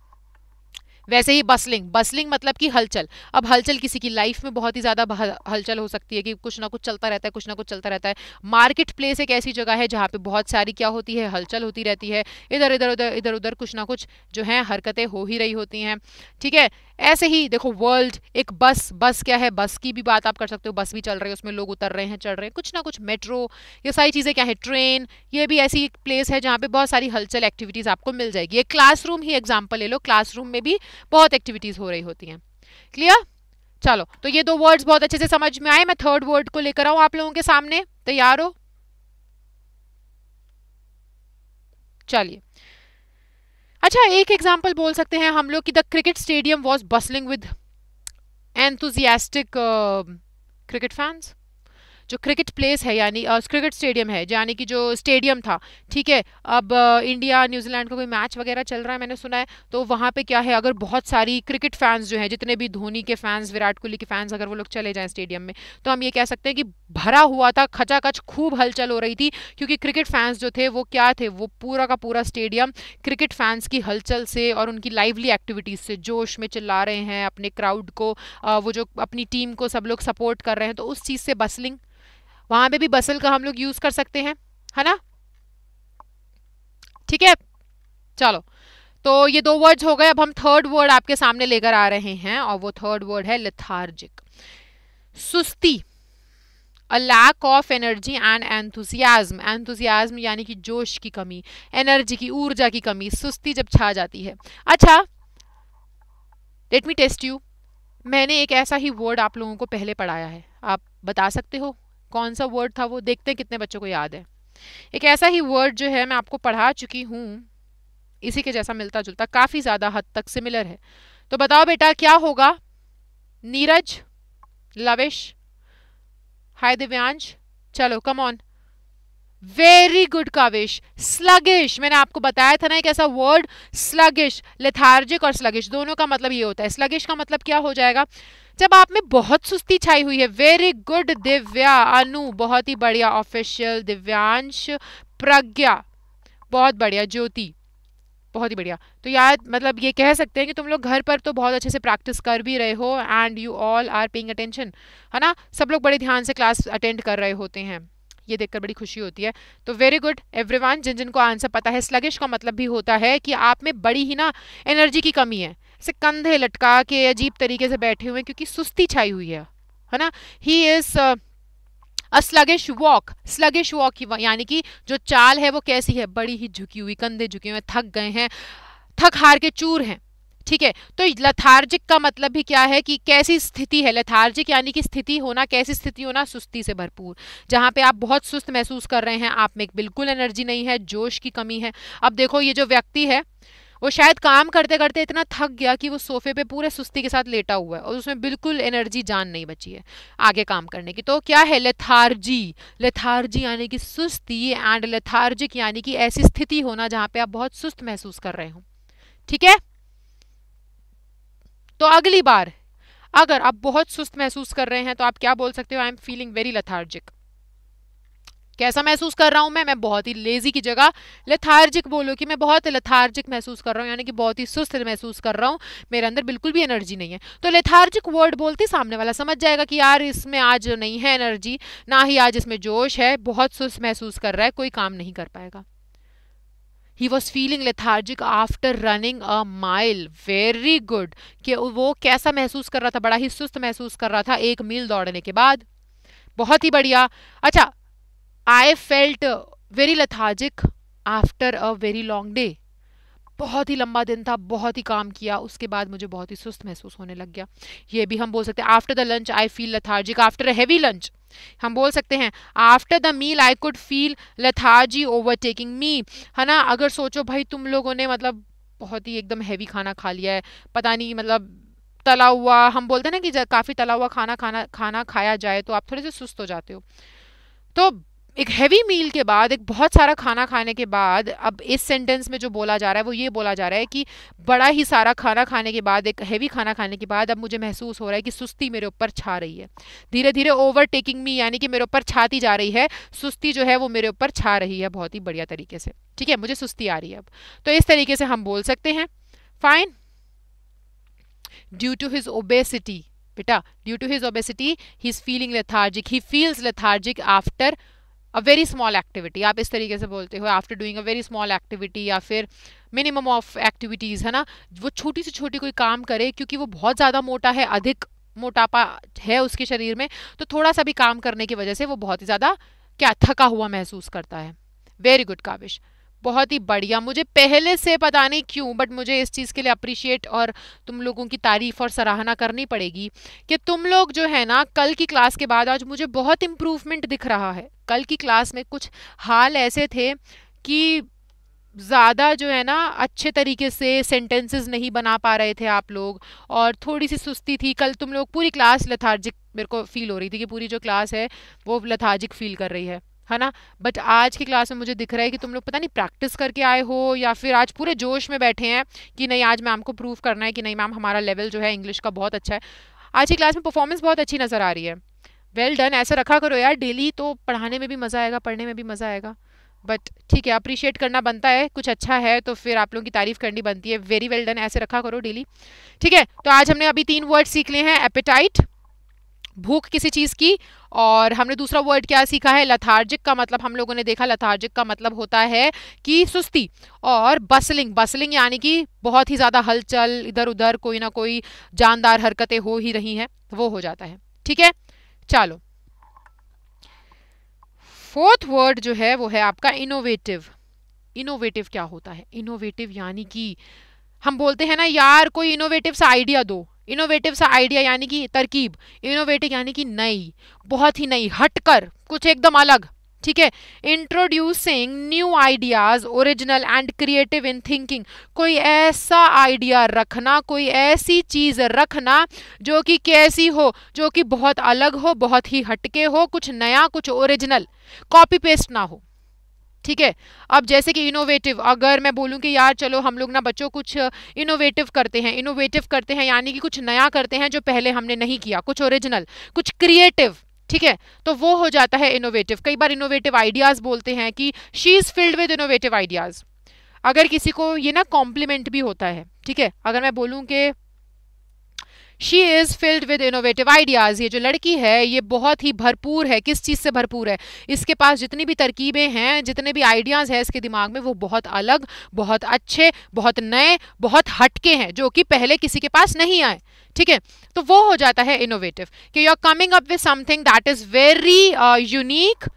वैसे ही बसलिंग बसलिंग मतलब कि हलचल अब हलचल किसी की लाइफ में बहुत ही ज़्यादा हलचल हो सकती है कि कुछ ना कुछ चलता रहता है कुछ ना कुछ चलता रहता है मार्केट प्लेस एक ऐसी जगह है जहाँ पे बहुत सारी क्या होती है हलचल होती रहती है इधर इधर उधर इधर उधर कुछ ना कुछ जो है हरकतें हो ही रही होती हैं ठीक है ऐसे ही देखो वर्ल्ड एक बस बस क्या है बस की भी बात आप कर सकते हो बस भी चल रही है उसमें लोग उतर रहे हैं चढ़ रहे हैं कुछ ना कुछ मेट्रो ये सारी चीज़ें क्या है ट्रेन ये भी ऐसी एक प्लेस है जहाँ पे बहुत सारी हलचल एक्टिविटीज़ आपको मिल जाएगी एक क्लासरूम ही एग्जाम्पल ले लो क्लासरूम में भी बहुत एक्टिविटीज़ हो रही होती हैं क्लियर चलो तो ये दो वर्ड्स बहुत अच्छे से समझ में आए मैं थर्ड वर्ड को लेकर आऊँ आप लोगों के सामने तैयार हो चलिए अच्छा एक एग्जाम्पल बोल सकते हैं हम लोग कि the cricket stadium was bustling with enthusiastic cricket fans जो क्रिकेट प्लेस है यानी क्रिकेट स्टेडियम है यानी कि जो स्टेडियम था ठीक है अब इंडिया न्यूजीलैंड का कोई मैच वगैरह चल रहा है मैंने सुना है तो वहाँ पे क्या है अगर बहुत सारी क्रिकेट फैंस जो हैं जितने भी धोनी के फैंस विराट कोहली के फैंस अगर वो लोग चले जाएँ स्टेडियम में तो हम ये कह सकते हैं कि भरा हुआ था खच खूब हलचल हो रही थी क्योंकि क्रिकेट फैंस जो थे वो क्या थे वो पूरा का पूरा स्टेडियम क्रिकेट फैंस की हलचल से और उनकी लाइवली एक्टिविटीज़ से जोश में चिल्ला रहे हैं अपने क्राउड को वो जो अपनी टीम को सब लोग सपोर्ट कर रहे हैं तो उस चीज़ से बसलिंग वहां पे भी बसल का हम लोग यूज कर सकते हैं है ना ठीक है चलो तो ये दो वर्ड्स हो गए अब हम थर्ड वर्ड आपके सामने लेकर आ रहे हैं और वो थर्ड वर्ड है लिथार्जिक सुस्ती a lack of energy and enthusiasm enthusiasm यानी कि जोश की कमी एनर्जी की ऊर्जा की कमी सुस्ती जब छा जाती है अच्छा लेट मी टेस्ट यू मैंने एक ऐसा ही वर्ड आप लोगों को पहले पढ़ाया है आप बता सकते हो कौन सा वर्ड था वो देखते कितने बच्चों को याद है एक ऐसा ही वर्ड जो है मैं आपको पढ़ा चुकी हूँ इसी के जैसा मिलता जुलता काफ़ी ज़्यादा हद तक सिमिलर है तो बताओ बेटा क्या होगा नीरज लवेश हाय दिव्यांश चलो come on very good Kavish sluggish मैंने आपको बताया था ना एक ऐसा वर्ड स्लगिश लेथार्जिक और स्लगिश दोनों का मतलब ये होता है स्लगिश का मतलब क्या हो जाएगा जब आप में बहुत सुस्ती छाई हुई है वेरी गुड दिव्या अनु बहुत ही बढ़िया ऑफिशियल दिव्यांश प्रज्ञा बहुत बढ़िया ज्योति बहुत ही बढ़िया तो यार मतलब ये कह सकते हैं कि तुम लोग घर पर तो बहुत अच्छे से प्रैक्टिस कर भी रहे हो and you all are paying attention है ना सब लोग बड़े ध्यान से क्लास अटेंड कर रहे होते हैं ये देखकर बड़ी खुशी होती है तो वेरी गुड एवरीवन जिन जिनको आंसर पता है स्लगिश का मतलब भी होता है कि आप में बड़ी ही ना एनर्जी की कमी है इसे कंधे लटका के अजीब तरीके से बैठे हुए हैं क्योंकि सुस्ती छाई हुई है है ना he is a sluggish walk sluggish walk यानी कि जो चाल है वो कैसी है बड़ी ही झुकी हुई कंधे झुके हुए थक गए हैं थक हार के चूर हैं ठीक है तो लथार्जिक का मतलब भी क्या है कि कैसी स्थिति है लथार्जिक यानी कि स्थिति होना कैसी स्थिति होना सुस्ती से भरपूर जहां पे आप बहुत सुस्त महसूस कर रहे हैं आप में बिल्कुल एनर्जी नहीं है जोश की कमी है अब देखो ये जो व्यक्ति है वो शायद काम करते करते इतना थक गया कि वो सोफे पे पूरे सुस्ती के साथ लेटा हुआ है और उसमें बिल्कुल एनर्जी जान नहीं बची है आगे काम करने की तो क्या है लेथार्जी लेथार्जी यानी कि सुस्ती एंड लेथार्जिक यानी कि ऐसी स्थिति होना जहाँ पे आप बहुत सुस्त महसूस कर रहे हो ठीक है तो अगली बार अगर आप बहुत सुस्त महसूस कर रहे हैं तो आप क्या बोल सकते हो I am feeling very lethargic कैसा महसूस कर रहा हूं मैं मैं बहुत ही लेजी की जगह लथार्जिक बोलो कि मैं बहुत लथार्जिक महसूस कर रहा हूं यानी कि बहुत ही सुस्त महसूस कर रहा हूं मेरे अंदर बिल्कुल भी एनर्जी नहीं है तो लेथार्जिक वर्ड बोलते सामने वाला समझ जाएगा कि यार इसमें आज नहीं है एनर्जी ना ही आज इसमें जोश है बहुत सुस्त महसूस कर रहा है कोई काम नहीं कर पाएगा he was feeling lethargic after running a mile very good कि वो कैसा महसूस कर रहा था बड़ा ही सुस्त महसूस कर रहा था एक मील दौड़ने के बाद बहुत ही बढ़िया अच्छा I felt very lethargic after a very long day बहुत ही लंबा दिन था बहुत ही काम किया उसके बाद मुझे बहुत ही सुस्त महसूस होने लग गया ये भी हम बोल सकते हैं after the lunch I feel lethargic after a heavy lunch हम बोल सकते हैं after the meal I could feel lethargy overtaking me है ना अगर सोचो भाई तुम लोगों ने मतलब बहुत ही एकदम हैवी खाना खा लिया है पता नहीं मतलब तला हुआ हम बोलते हैं ना कि काफ़ी तला हुआ खाना खाना खाना खाया जाए तो आप थोड़े से सुस्त हो जाते हो तो एक हैवी मील के बाद एक बहुत सारा खाना खाने के बाद अब इस सेंटेंस में जो बोला जा रहा है वो ये बोला जा रहा है कि बड़ा ही सारा खाना खाने के बाद एक हैवी खाना खाने के बाद अब मुझे महसूस हो रहा है कि सुस्ती मेरे ऊपर छा रही है धीरे धीरे ओवरटेकिंग मी यानी कि मेरे ऊपर छाती जा रही है सुस्ती जो है वो मेरे ऊपर छा रही है बहुत ही बढ़िया तरीके से ठीक है मुझे सुस्ती आ रही है अब तो इस तरीके से हम बोल सकते हैं fine due to his obesity बेटा due to his obesity he is feeling lethargic he feels lethargic after a very small activity आप इस तरीके से बोलते हो after doing a very small activity या फिर मिनिमम ऑफ एक्टिविटीज़ है ना वो छोटी से छोटी कोई काम करे क्योंकि वो बहुत ज़्यादा मोटा है अधिक मोटापा है उसके शरीर में तो थोड़ा सा भी काम करने की वजह से वो बहुत ही ज़्यादा क्या थका हुआ महसूस करता है वेरी गुड काविश बहुत ही बढ़िया मुझे पहले से पता नहीं क्यों बट मुझे इस चीज़ के लिए अप्रिशिएट और तुम लोगों की तारीफ़ और सराहना करनी पड़ेगी कि तुम लोग जो है ना कल की क्लास के बाद आज मुझे बहुत इम्प्रूवमेंट दिख रहा है कल की क्लास में कुछ हाल ऐसे थे कि ज़्यादा जो है ना अच्छे तरीके से सेंटेंसेस नहीं बना पा रहे थे आप लोग और थोड़ी सी सुस्ती थी कल तुम लोग पूरी क्लास लथार्जिक मेरे को फील हो रही थी कि पूरी जो क्लास है वो लथार्जिक फील कर रही है है ना बट आज की क्लास में मुझे दिख रहा है कि तुम लोग पता नहीं प्रैक्टिस करके आए हो या फिर आज पूरे जोश में बैठे हैं कि नहीं आज मैम को प्रूव करना है कि नहीं मैम हमारा लेवल जो है इंग्लिश का बहुत अच्छा है आज की क्लास में परफॉर्मेंस बहुत अच्छी नज़र आ रही है वेल डन ऐसा रखा करो यार डेली तो पढ़ाने में भी मज़ा आएगा पढ़ने में भी मज़ा आएगा बट ठीक है अप्रिशिएट करना बनता है कुछ अच्छा है तो फिर आप लोगों की तारीफ करनी बनती है वेरी वेल डन ऐसे रखा करो डेली ठीक है तो आज हमने अभी तीन वर्ड सीख लिए हैं एपेटाइट भूख किसी चीज़ की और हमने दूसरा वर्ड क्या सीखा है लथार्जिक का मतलब हम लोगों ने देखा लथार्जिक का मतलब होता है कि सुस्ती और बसलिंग बसलिंग यानी कि बहुत ही ज़्यादा हलचल इधर उधर कोई ना कोई जानदार हरकतें हो ही रही हैं वो हो जाता है ठीक है चलो फोर्थ वर्ड जो है वो है आपका इनोवेटिव इनोवेटिव क्या होता है इनोवेटिव यानी कि हम बोलते हैं ना यार कोई इनोवेटिव सा आइडिया दो इनोवेटिव सा आइडिया यानी कि तरकीब इनोवेटिव यानी कि नई बहुत ही नई हटकर कुछ एकदम अलग ठीक है introducing new ideas original and creative in thinking कोई ऐसा आइडिया रखना कोई ऐसी चीज रखना जो कि कैसी हो जो कि बहुत अलग हो बहुत ही हटके हो कुछ नया कुछ ओरिजिनल कॉपी पेस्ट ना हो ठीक है अब जैसे कि इनोवेटिव अगर मैं बोलूँ कि यार चलो हम लोग ना बच्चों कुछ इनोवेटिव करते हैं इनोवेटिव करते हैं यानी कि कुछ नया करते हैं जो पहले हमने नहीं किया कुछ ओरिजिनल कुछ क्रिएटिव ठीक है तो वो हो जाता है इनोवेटिव कई बार इनोवेटिव आइडियाज़ बोलते हैं कि she is filled with innovative ideas अगर किसी को ये ना कॉम्प्लीमेंट भी होता है ठीक है अगर मैं बोलूँ कि she is filled with innovative ideas ये जो लड़की है ये बहुत ही भरपूर है किस चीज़ से भरपूर है इसके पास जितनी भी तरकीबें हैं जितने भी आइडियाज़ हैं इसके दिमाग में वो बहुत अलग बहुत अच्छे बहुत नए बहुत हटके हैं जो कि पहले किसी के पास नहीं आए ठीक है तो वो हो जाता है इनोवेटिव कि you are coming up with something that is very unique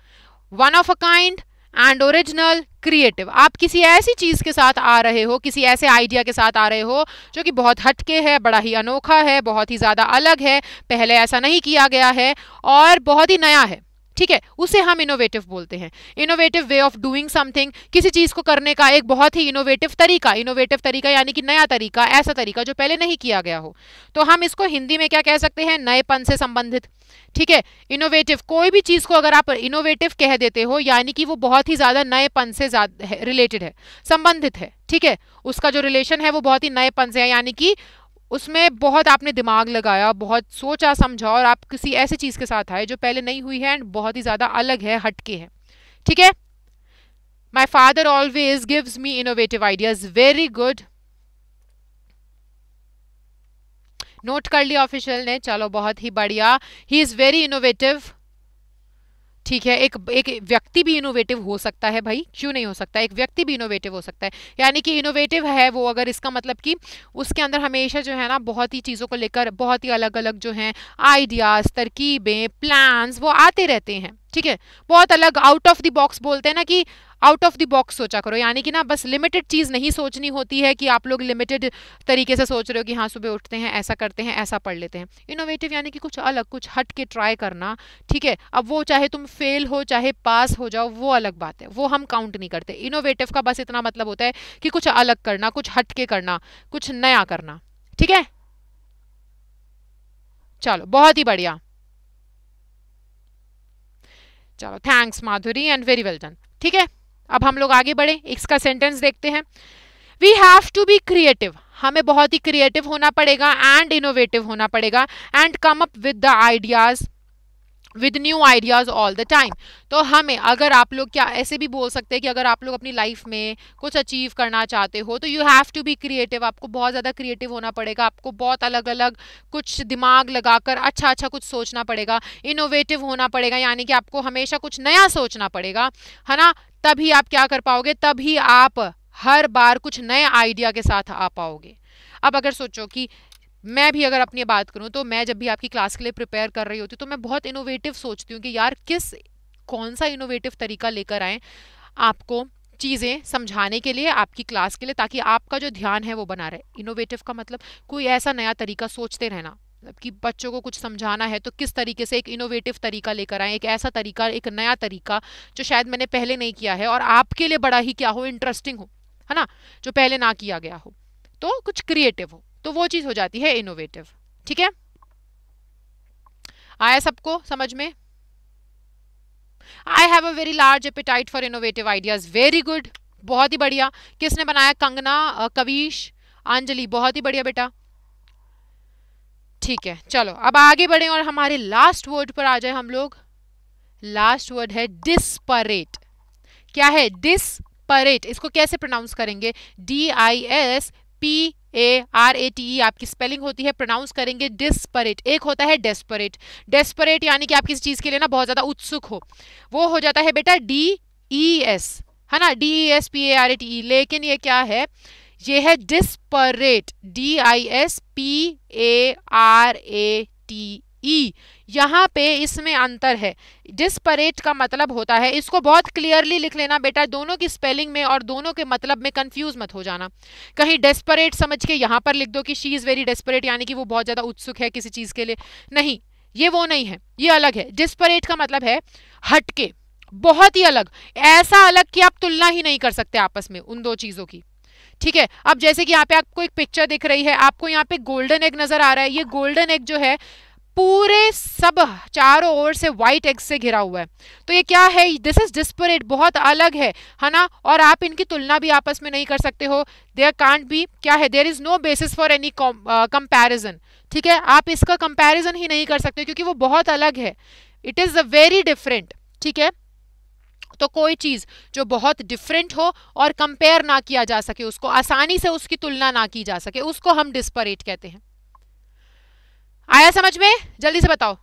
one of a kind and original creative आप किसी ऐसी चीज़ के साथ आ रहे हो किसी ऐसे आइडिया के साथ आ रहे हो जो कि बहुत हटके है बड़ा ही अनोखा है बहुत ही ज़्यादा अलग है पहले ऐसा नहीं किया गया है और बहुत ही नया है ठीक है उसे हम इनोवेटिव बोलते हैं innovative way of doing something किसी चीज़ को करने का एक बहुत ही इनोवेटिव तरीका इनोवेटिव तरीका यानी कि नया तरीका ऐसा तरीका जो पहले नहीं किया गया हो तो हम इसको हिंदी में क्या कह सकते हैं नएपन से संबंधित ठीक है इनोवेटिव कोई भी चीज़ को अगर आप इनोवेटिव कह देते हो यानी कि वो बहुत ही ज़्यादा नएपन से रिलेटेड है संबंधित है ठीक है उसका जो रिलेशन है वो बहुत ही नएपन से है यानी कि उसमें बहुत आपने दिमाग लगाया बहुत सोचा समझा और आप किसी ऐसी चीज़ के साथ आए जो पहले नहीं हुई है एंड बहुत ही ज़्यादा अलग है हटके है ठीक है my father always gives me innovative ideas very good note कर लिया ऑफिशियल ने चलो बहुत ही बढ़िया ही इज़ वेरी इनोवेटिव ठीक है एक एक व्यक्ति भी इनोवेटिव हो सकता है भाई क्यों नहीं हो सकता एक व्यक्ति भी इनोवेटिव हो सकता है यानी कि इनोवेटिव है वो अगर इसका मतलब कि उसके अंदर हमेशा जो है ना बहुत ही चीज़ों को लेकर बहुत ही अलग अलग जो हैं आइडियाज़ तरकीबें प्लान्स वो आते रहते हैं ठीक है बहुत अलग आउट ऑफ द बॉक्स बोलते हैं ना कि आउट ऑफ द बॉक्स सोचा करो यानी कि ना बस लिमिटेड चीज़ नहीं सोचनी होती है कि आप लोग लिमिटेड तरीके से सोच रहे हो कि हाँ सुबह उठते हैं ऐसा करते हैं ऐसा पढ़ लेते हैं इनोवेटिव यानी कि कुछ अलग कुछ हट के ट्राई करना ठीक है अब वो चाहे तुम फेल हो चाहे पास हो जाओ वो अलग बात है वो हम काउंट नहीं करते इनोवेटिव का बस इतना मतलब होता है कि कुछ अलग करना कुछ हट के करना कुछ नया करना ठीक है चलो बहुत ही बढ़िया चलो thanks Madhuri and very well done ठीक है अब हम लोग आगे बढ़े इसका सेंटेंस देखते हैं we have to be creative हमें बहुत ही क्रिएटिव होना पड़ेगा एंड इनोवेटिव होना पड़ेगा and come up with the ideas with new ideas all the time तो हमें अगर आप लोग क्या ऐसे भी बोल सकते हैं कि अगर आप लोग अपनी लाइफ में कुछ अचीव करना चाहते हो तो you have to be creative आपको बहुत ज़्यादा क्रिएटिव होना पड़ेगा आपको बहुत अलग अलग कुछ दिमाग लगाकर अच्छा अच्छा कुछ सोचना पड़ेगा इनोवेटिव होना पड़ेगा यानी कि आपको हमेशा कुछ नया सोचना पड़ेगा है ना तभी आप क्या कर पाओगे तभी आप हर बार कुछ नए आइडिया के साथ आ पाओगे अब अगर सोचो कि मैं भी अगर अपनी बात करूँ तो मैं जब भी आपकी क्लास के लिए प्रिपेयर कर रही होती तो मैं बहुत इनोवेटिव सोचती हूँ कि यार किस कौन सा इनोवेटिव तरीका लेकर आए आपको चीज़ें समझाने के लिए आपकी क्लास के लिए ताकि आपका जो ध्यान है वो बना रहे इनोवेटिव का मतलब कोई ऐसा नया तरीका सोचते रहना मतलब कि बच्चों को कुछ समझाना है तो किस तरीके से एक इनोवेटिव तरीका लेकर आए एक ऐसा तरीका एक नया तरीका जो शायद मैंने पहले नहीं किया है और आपके लिए बड़ा ही क्या हो इंटरेस्टिंग हो है ना जो पहले ना किया गया हो तो कुछ क्रिएटिव हो तो वो चीज़ हो जाती है इनोवेटिव ठीक है आया सबको समझ में I have a very large appetite for innovative ideas very good बहुत ही बढ़िया किसने बनाया कंगना कविश अंजलि बहुत ही बढ़िया बेटा ठीक है चलो अब आगे बढ़े और हमारे लास्ट वर्ड पर आ जाए हम लोग लास्ट वर्ड है डिस्परेट क्या है डिस्परेट इसको कैसे प्रोनाउंस करेंगे D I S P A R A T E आपकी स्पेलिंग होती है प्रोनाउंस करेंगे डिस्परेट एक होता है डेस्परेट डेस्परेट यानी कि आप किसी चीज़ के लिए ना बहुत ज़्यादा उत्सुक हो वो हो जाता है बेटा डी ई एस है ना D E S P A R A T E लेकिन ये क्या है ये है disparate D I S P A R A T E यहाँ पे इसमें अंतर है डिस्परेट का मतलब होता है इसको बहुत क्लियरली लिख लेना बेटा दोनों की स्पेलिंग में और दोनों के मतलब में कंफ्यूज मत हो जाना कहीं डेस्परेट समझ के यहाँ पर लिख दो कि शी इज़ वेरी डेस्परेट यानी कि वो बहुत ज़्यादा उत्सुक है किसी चीज़ के लिए नहीं ये वो नहीं है ये अलग है डिस्परेट का मतलब है हटके बहुत ही अलग ऐसा अलग कि आप तुलना ही नहीं कर सकते आपस में उन दो चीज़ों की ठीक है अब जैसे कि यहाँ पे आपको एक पिक्चर दिख रही है आपको यहाँ पे गोल्डन एग नजर आ रहा है ये गोल्डन एग जो है पूरे सब चारों ओर से व्हाइट एग से घिरा हुआ है तो ये क्या है दिस इज डिस्परेट बहुत अलग है है ना और आप इनकी तुलना भी आपस में नहीं कर सकते हो देयर कांट भी क्या है there is no basis for any comparison ठीक है आप इसका कंपेरिजन ही नहीं कर सकते क्योंकि वो बहुत अलग है it is a very different ठीक है तो कोई चीज़ जो बहुत डिफरेंट हो और कंपेयर ना किया जा सके उसको आसानी से उसकी तुलना ना की जा सके उसको हम डिस्परेट कहते हैं आया समझ में जल्दी से बताओ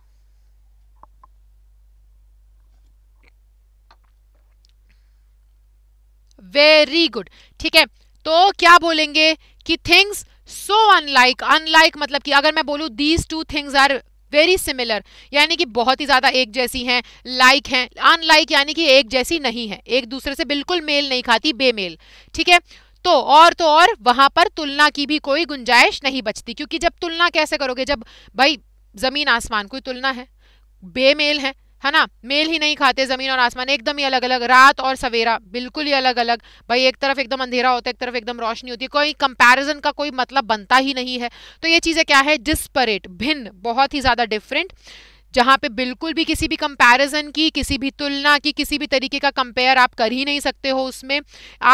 वेरी गुड ठीक है तो क्या बोलेंगे कि थिंग्स सो अनलाइक अनलाइक मतलब कि अगर मैं बोलू these two things are very similar यानी कि बहुत ही ज़्यादा एक जैसी हैं लाइक हैं अनलाइक यानी कि एक जैसी नहीं है एक दूसरे से बिल्कुल मेल नहीं खाती बेमेल ठीक है तो और तो और वहां पर तुलना की भी कोई गुंजाइश नहीं बचती क्योंकि जब तुलना कैसे करोगे जब भाई जमीन आसमान कोई तुलना है बेमेल है है ना मेल ही नहीं खाते ज़मीन और आसमान एकदम ही अलग अलग रात और सवेरा बिल्कुल ही अलग अलग भाई एक तरफ एकदम अंधेरा होता है एक तरफ एकदम रोशनी होती है कोई कंपैरिजन का कोई मतलब बनता ही नहीं है तो ये चीज़ें क्या है डिस्परेट भिन्न बहुत ही ज़्यादा डिफरेंट जहाँ पे बिल्कुल भी किसी भी कंपैरिजन की किसी भी तुलना की किसी भी तरीके का कंपेयर आप कर ही नहीं सकते हो उसमें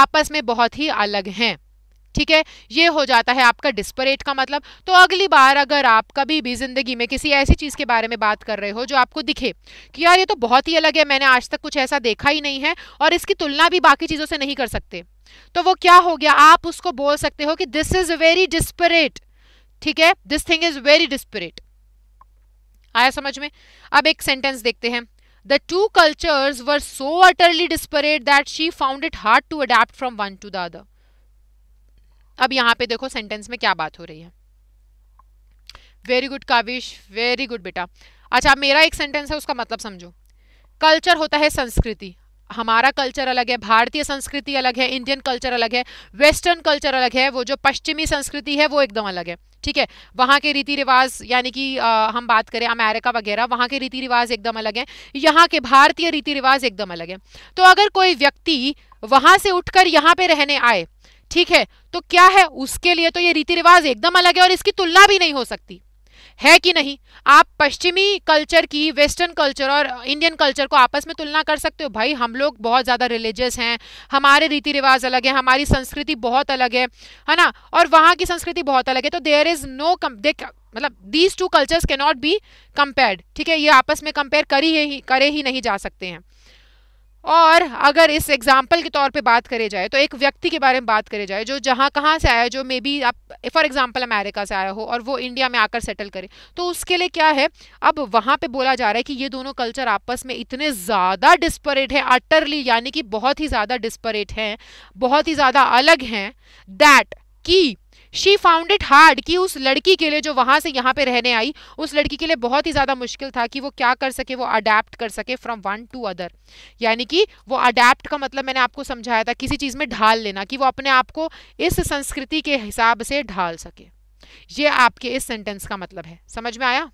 आपस में बहुत ही अलग हैं ठीक है ये हो जाता है आपका डिस्परेट का मतलब तो अगली बार अगर आप कभी भी ज़िंदगी में किसी ऐसी चीज़ के बारे में बात कर रहे हो जो आपको दिखे कि यार ये तो बहुत ही अलग है मैंने आज तक कुछ ऐसा देखा ही नहीं है और इसकी तुलना भी बाकी चीज़ों से नहीं कर सकते तो वो क्या हो गया आप उसको बोल सकते हो कि दिस इज़ वेरी डिस्परेट ठीक है this thing is very disparate आया समझ में अब एक सेंटेंस देखते हैं the two cultures were so utterly disparate that she found it hard to adapt from one to the other अब यहाँ पे देखो सेंटेंस में क्या बात हो रही है very good Kavish very good बेटा अच्छा मेरा एक सेंटेंस है उसका मतलब समझो कल्चर होता है संस्कृति हमारा कल्चर अलग है भारतीय संस्कृति अलग है इंडियन कल्चर अलग है वेस्टर्न कल्चर अलग है वो जो पश्चिमी संस्कृति है वो एकदम अलग है ठीक है वहाँ के रीति रिवाज यानी कि हम बात करें अमेरिका वगैरह वहाँ के रीति रिवाज एकदम अलग हैं यहाँ के भारतीय रीति रिवाज एकदम अलग हैं तो अगर कोई व्यक्ति वहाँ से उठकर यहाँ पे रहने आए ठीक है तो क्या है उसके लिए तो ये रीति रिवाज एकदम अलग है और इसकी तुलना भी नहीं हो सकती है कि नहीं आप पश्चिमी कल्चर की वेस्टर्न कल्चर और इंडियन कल्चर को आपस में तुलना कर सकते हो भाई हम लोग बहुत ज़्यादा रिलीजियस हैं हमारे रीति रिवाज अलग है हमारी संस्कृति बहुत अलग है है ना और वहाँ की संस्कृति बहुत अलग है तो there is no come the मतलब दीज टू कल्चर्स के नॉट बी कंपेयर्ड ठीक है ये आपस में कंपेयर करी ही करे ही नहीं जा सकते हैं और अगर इस एग्जाम्पल के तौर पे बात करे जाए तो एक व्यक्ति के बारे में बात करे जाए जो जहाँ कहाँ से आया जो मे बी आप फॉर एग्जाम्पल अमेरिका से आया हो और वो इंडिया में आकर सेटल करे तो उसके लिए क्या है अब वहाँ पे बोला जा रहा है कि ये दोनों कल्चर आपस में इतने ज़्यादा डिस्परेट हैं अटरली यानी कि बहुत ही ज़्यादा डिस्परेट हैं बहुत ही ज़्यादा अलग हैं दैट की शी फाउंड इट हार्ड कि उस लड़की के लिए जो वहाँ से यहाँ पे रहने आई उस लड़की के लिए बहुत ही ज़्यादा मुश्किल था कि वो क्या कर सके वो अडेप्ट कर सके फ्रॉम वन टू अदर यानी कि वो अडेप्ट का मतलब मैंने आपको समझाया था किसी चीज़ में ढाल लेना कि वो अपने आप को इस संस्कृति के हिसाब से ढाल सके ये आपके इस सेंटेंस का मतलब है समझ में आया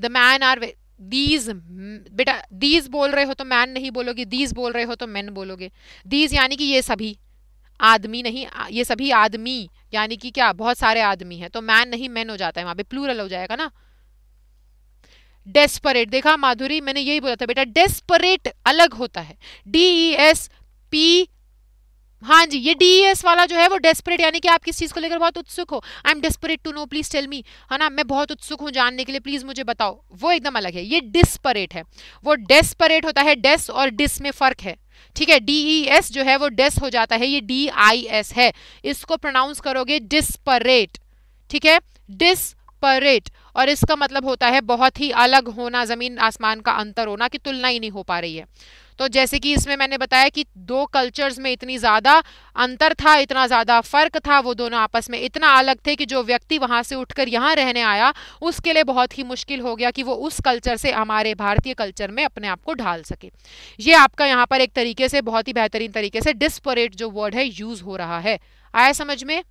द मैन आर दीज बेटा दीज बोल रहे हो तो मैन नहीं बोलोगे दीज बोल रहे हो तो मैन बोलोगे दीज यानी कि ये सभी आदमी नहीं ये सभी आदमी यानी कि क्या बहुत सारे आदमी हैं तो मैन नहीं मैन हो जाता है वहां पे प्लूरल हो जाएगा ना डेस्परेट देखा माधुरी मैंने यही बोला था बेटा डेस्परेट अलग होता है डी ई एस पी हाँ जी ये डीएस e वाला जो है वो डेस्परेट यानी कि आप किस चीज़ को लेकर बहुत उत्सुक हो I am desperate to know please tell me है ना मैं बहुत उत्सुक हूँ जानने के लिए प्लीज़ मुझे बताओ वो एकदम अलग है ये डिस्परेट है वो डेस्परेट होता है डेस और डिस में फ़र्क है ठीक है डी ई एस जो है वो डेस हो जाता है ये डी आई एस है इसको प्रोनाउंस करोगे डिस्परेट ठीक है डिस्परेट और इसका मतलब होता है बहुत ही अलग होना ज़मीन आसमान का अंतर होना कि तुलना ही नहीं हो पा रही है तो जैसे कि इसमें मैंने बताया कि दो कल्चर्स में इतनी ज़्यादा अंतर था इतना ज़्यादा फ़र्क था वो दोनों आपस में इतना अलग थे कि जो व्यक्ति वहाँ से उठकर यहाँ रहने आया उसके लिए बहुत ही मुश्किल हो गया कि वो उस कल्चर से हमारे भारतीय कल्चर में अपने आप को ढाल सके ये आपका यहाँ पर एक तरीके से बहुत ही बेहतरीन तरीके से डिस्परेट जो वर्ड है यूज़ हो रहा है आया समझ में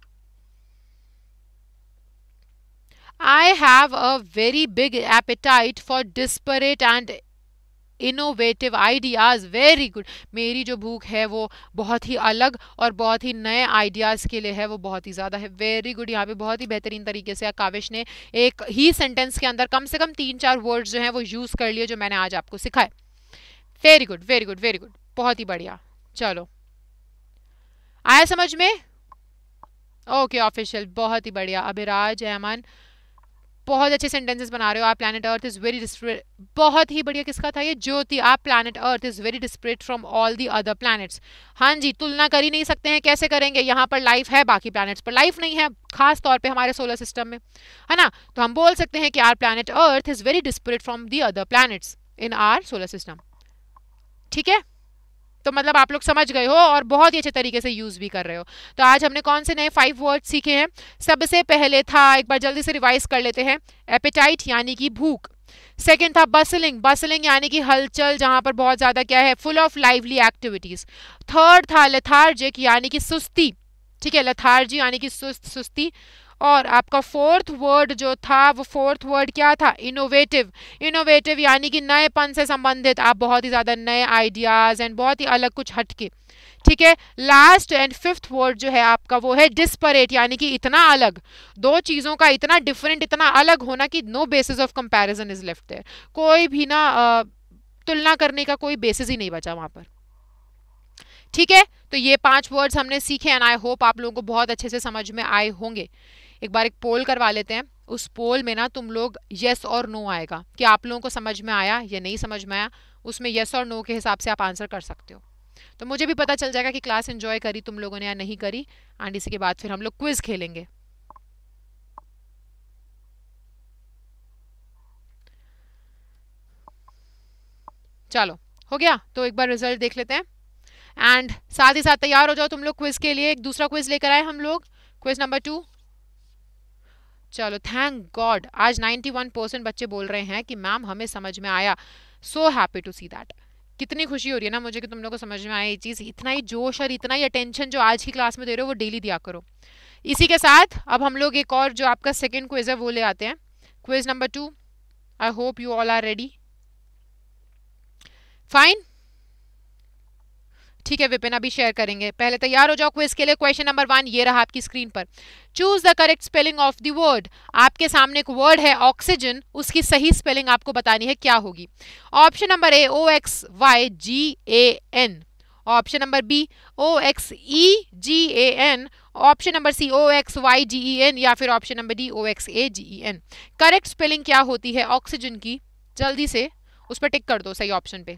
I have a very big appetite for disparate and innovative ideas very good मेरी जो भूख है वो बहुत ही अलग और बहुत ही नए आइडियाज़ के लिए है वो बहुत ही ज़्यादा है वेरी गुड यहाँ पे बहुत ही बेहतरीन तरीके से काविश ने एक ही सेंटेंस के अंदर कम से कम तीन चार वर्ड्स जो हैं वो यूज़ कर लिए जो मैंने आज आपको सिखाए very good very good very good बहुत ही बढ़िया चलो आया समझ में ओके ऑफिशियल बहुत ही बढ़िया अभिराज अहमान बहुत अच्छे सेंटेंसेस बना रहे हो आप planet earth is very disparate बहुत ही बढ़िया किसका था ये ज्योति आप planet earth is very disparate from all the other planets हाँ जी तुलना कर ही नहीं सकते हैं कैसे करेंगे यहाँ पर लाइफ है बाकी प्लानट्स पर लाइफ नहीं है खास तौर पे हमारे सोलर सिस्टम में है ना तो हम बोल सकते हैं कि our planet earth is very disparate from the other planets in our solar system ठीक है तो मतलब आप लोग समझ गए हो और बहुत ही अच्छे तरीके से यूज़ भी कर रहे हो तो आज हमने कौन से नए फाइव वर्ड सीखे हैं सबसे पहले था एक बार जल्दी से रिवाइज कर लेते हैं एपेटाइट यानी कि भूख सेकेंड था बसलिंग बसलिंग यानी कि हलचल जहाँ पर बहुत ज़्यादा क्या है full of lively activities third था लेथार्जिक यानी कि सुस्ती ठीक है लथार्जी यानी कि सुस्त सुस्ती और आपका फोर्थ वर्ड जो था वो फोर्थ वर्ड क्या था इनोवेटिव इनोवेटिव यानी कि नएपन से संबंधित आप बहुत ही ज़्यादा नए आइडियाज़ एंड बहुत ही अलग कुछ हटके ठीक है लास्ट एंड फिफ्थ वर्ड जो है आपका वो है डिस्परेट यानी कि इतना अलग दो चीज़ों का इतना डिफरेंट इतना अलग होना कि no basis of comparison is left there कोई भी ना तुलना करने का कोई बेसिस ही नहीं बचा वहाँ पर ठीक है तो ये पांच वर्ड्स हमने सीखे एंड आई होप आप लोगों को बहुत अच्छे से समझ में आए होंगे एक बार एक पोल करवा लेते हैं उस पोल में ना तुम लोग यस और नो आएगा कि आप लोगों को समझ में आया या नहीं समझ में आया उसमें येस और नो के हिसाब से आप आंसर कर सकते हो तो मुझे भी पता चल जाएगा कि क्लास एंजॉय करी तुम लोगों ने या नहीं करी एंड इसी के बाद फिर हम लोग क्विज खेलेंगे चलो हो गया तो एक बार रिजल्ट देख लेते हैं एंड साथ ही साथ तैयार हो जाओ तुम लोग क्विज के लिए एक दूसरा क्विज लेकर आए हम लोग क्विज नंबर टू चलो थैंक गॉड आज 91 परसेंट बच्चे बोल रहे हैं कि मैम हमें समझ में आया so happy to see that कितनी खुशी हो रही है ना मुझे कि तुम लोग को समझ में आया ये चीज़ इतना ही जोश और इतना ही अटेंशन जो आज की क्लास में दे रहे हो वो डेली दिया करो इसी के साथ अब हम लोग एक और जो आपका सेकेंड क्विज है वो ले आते हैं quiz number two I hope you all are ready fine ठीक है विपिन अभी शेयर करेंगे पहले तैयार हो जाओ क्विज के लिए क्वेश्चन नंबर वन ये रहा आपकी स्क्रीन पर choose the correct spelling of the word आपके सामने एक वर्ड है ऑक्सीजन उसकी सही स्पेलिंग आपको बतानी है क्या होगी option number A O X Y G A N option number B O X E G A N option number C O X Y G E N या फिर option number D O X A G E N correct spelling क्या होती है oxygen की जल्दी से उस पर टिक कर दो सही ऑप्शन पे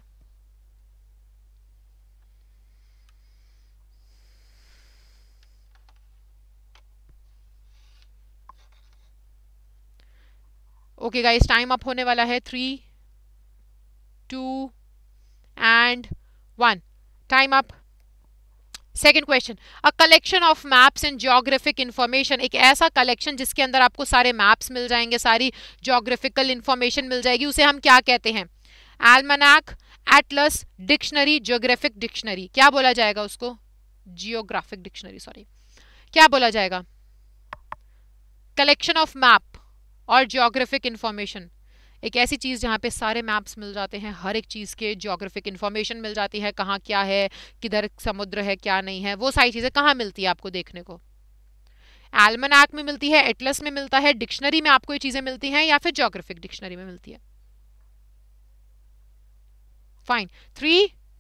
ओके गाइस टाइम अप होने वाला है three two and one time up second question a collection of maps and geographic information एक ऐसा कलेक्शन जिसके अंदर आपको सारे मैप्स मिल जाएंगे सारी जोग्राफिकल इन्फॉर्मेशन मिल जाएगी उसे हम क्या कहते हैं almanac atlas dictionary geographic dictionary क्या बोला जाएगा उसको जियोग्राफिक डिक्शनरी सॉरी क्या बोला जाएगा कलेक्शन ऑफ मैप और जोग्राफिक इन्फॉर्मेशन एक ऐसी चीज़ जहाँ पे सारे मैप्स मिल जाते हैं हर एक चीज़ के जोग्राफिक इन्फॉर्मेशन मिल जाती है कहाँ क्या है किधर समुद्र है क्या नहीं है वो सारी चीज़ें कहाँ मिलती है आपको देखने को एलमन में मिलती है एटलस में मिलता है डिक्शनरी में आपको ये चीज़ें मिलती हैं या फिर जोग्राफिक डिक्शनरी में मिलती है fine three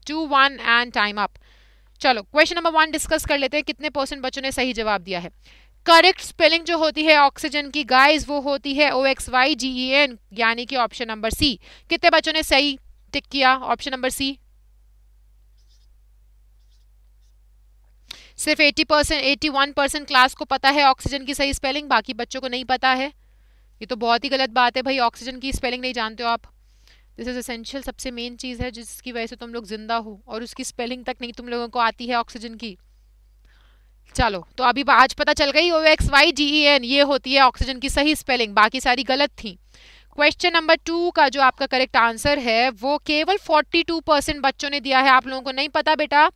two one and time up चलो क्वेश्चन नंबर वन डिस्कस कर लेते हैं कितने परसेंट बच्चों ने सही जवाब दिया है करेक्ट स्पेलिंग जो होती है ऑक्सीजन की गाइस वो होती है O X Y G E N यानी कि ऑप्शन नंबर सी कितने बच्चों ने सही टिक किया ऑप्शन नंबर सी सिर्फ 80 percent eighty one percent class को पता है ऑक्सीजन की सही स्पेलिंग बाकी बच्चों को नहीं पता है ये तो बहुत ही गलत बात है भाई ऑक्सीजन की स्पेलिंग नहीं जानते हो आप दिस इज़ असेंशियल सबसे मेन चीज़ है जिसकी वजह से तुम लोग जिंदा हो और उसकी स्पेलिंग तक नहीं तुम लोगों को आती है ऑक्सीजन की चलो तो अभी आज पता चल गई O X Y G E N ये होती है ऑक्सीजन की सही स्पेलिंग बाकी सारी गलत थी क्वेश्चन नंबर टू का जो आपका करेक्ट आंसर है वो केवल 42 परसेंट बच्चों ने दिया है आप लोगों को नहीं पता बेटा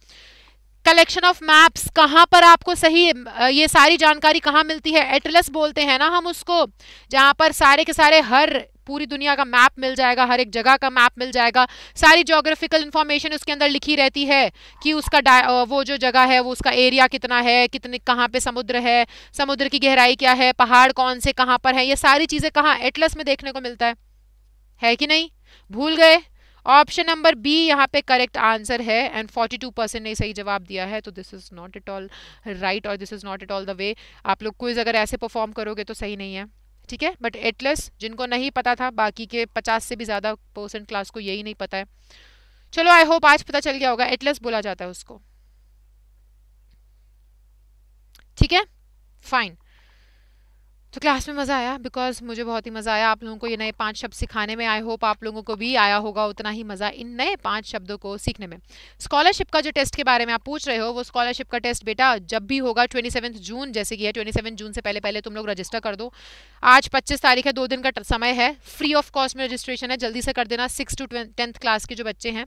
कलेक्शन ऑफ मैप्स कहाँ पर आपको सही ये सारी जानकारी कहाँ मिलती है एटलस बोलते हैं ना हम उसको जहाँ पर सारे के सारे हर पूरी दुनिया का मैप मिल जाएगा हर एक जगह का मैप मिल जाएगा सारी जोग्राफिकल इन्फॉर्मेशन उसके अंदर लिखी रहती है कि उसका वो जो जगह है वो उसका एरिया कितना है कितने कहाँ पे समुद्र है समुद्र की गहराई क्या है पहाड़ कौन से कहाँ पर है ये सारी चीज़ें कहाँ एटलस में देखने को मिलता है है कि नहीं भूल गए ऑप्शन नंबर बी यहाँ पे करेक्ट आंसर है एंड फोर्टी टू परसेंट ने सही जवाब दिया है तो this is not at all right और this is not at all the way आप लोग क्विज अगर ऐसे परफॉर्म करोगे तो सही नहीं है ठीक है बट एटलस जिनको नहीं पता था बाकी के पचास से भी ज़्यादा परसेंट क्लास को यही नहीं पता है चलो आई होप आज पता चल गया होगा एटलस बोला जाता है उसको ठीक है फाइन तो क्लास में मज़ा आया बिकॉज मुझे बहुत ही मज़ा आया आप लोगों को ये नए पांच शब्द सिखाने में आई होप आप लोगों को भी आया होगा उतना ही मज़ा इन नए पांच शब्दों को सीखने में स्कॉलरशिप का जो टेस्ट के बारे में आप पूछ रहे हो वो स्कॉलरशिप का टेस्ट बेटा जब भी होगा ट्वेंटी सेवन्थ जून जैसे कि है ट्वेंटी सेवन जून से पहले पहले तुम लोग रजिस्टर कर दो आज पच्चीस तारीख है दो दिन का समय है फ्री ऑफ कॉस्ट में रजिस्ट्रेशन है जल्दी से कर देना सिक्स टू टेंथ क्लास के जो बच्चे हैं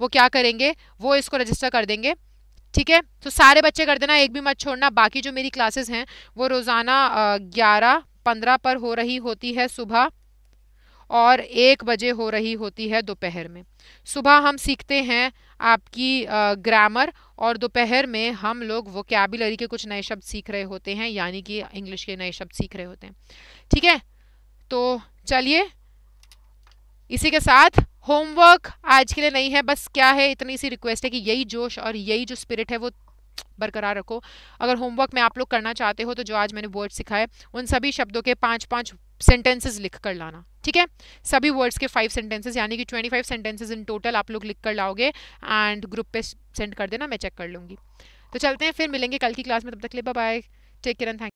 वो क्या करेंगे वो इसको रजिस्टर कर देंगे ठीक है तो सारे बच्चे कर देना एक भी मत छोड़ना बाकी जो मेरी क्लासेस हैं वो रोज़ाना ग्यारह पंद्रह पर हो रही होती है सुबह और एक बजे हो रही होती है दोपहर में सुबह हम सीखते हैं आपकी ग्रामर और दोपहर में हम लोग कैबिलरी के कुछ नए शब्द सीख रहे होते हैं यानी कि इंग्लिश के नए शब्द सीख रहे होते हैं ठीक है तो चलिए इसी के साथ होमवर्क आज के लिए नहीं है बस क्या है इतनी सी रिक्वेस्ट है कि यही जोश और यही जो स्पिरिट है वो बरकरार रखो अगर होमवर्क में आप लोग करना चाहते हो तो जो आज मैंने वर्ड सिखाए उन सभी शब्दों के पाँच पाँच सेंटेंसेस लिख कर लाना ठीक है सभी वर्ड्स के फाइव सेंटेंसेस यानी कि twenty five sentences in total आप लोग लिख कर लाओगे एंड ग्रुप पे सेंड कर देना मैं चेक कर लूँगी तो चलते हैं फिर मिलेंगे कल की क्लास में तब तक ले bye take care and thank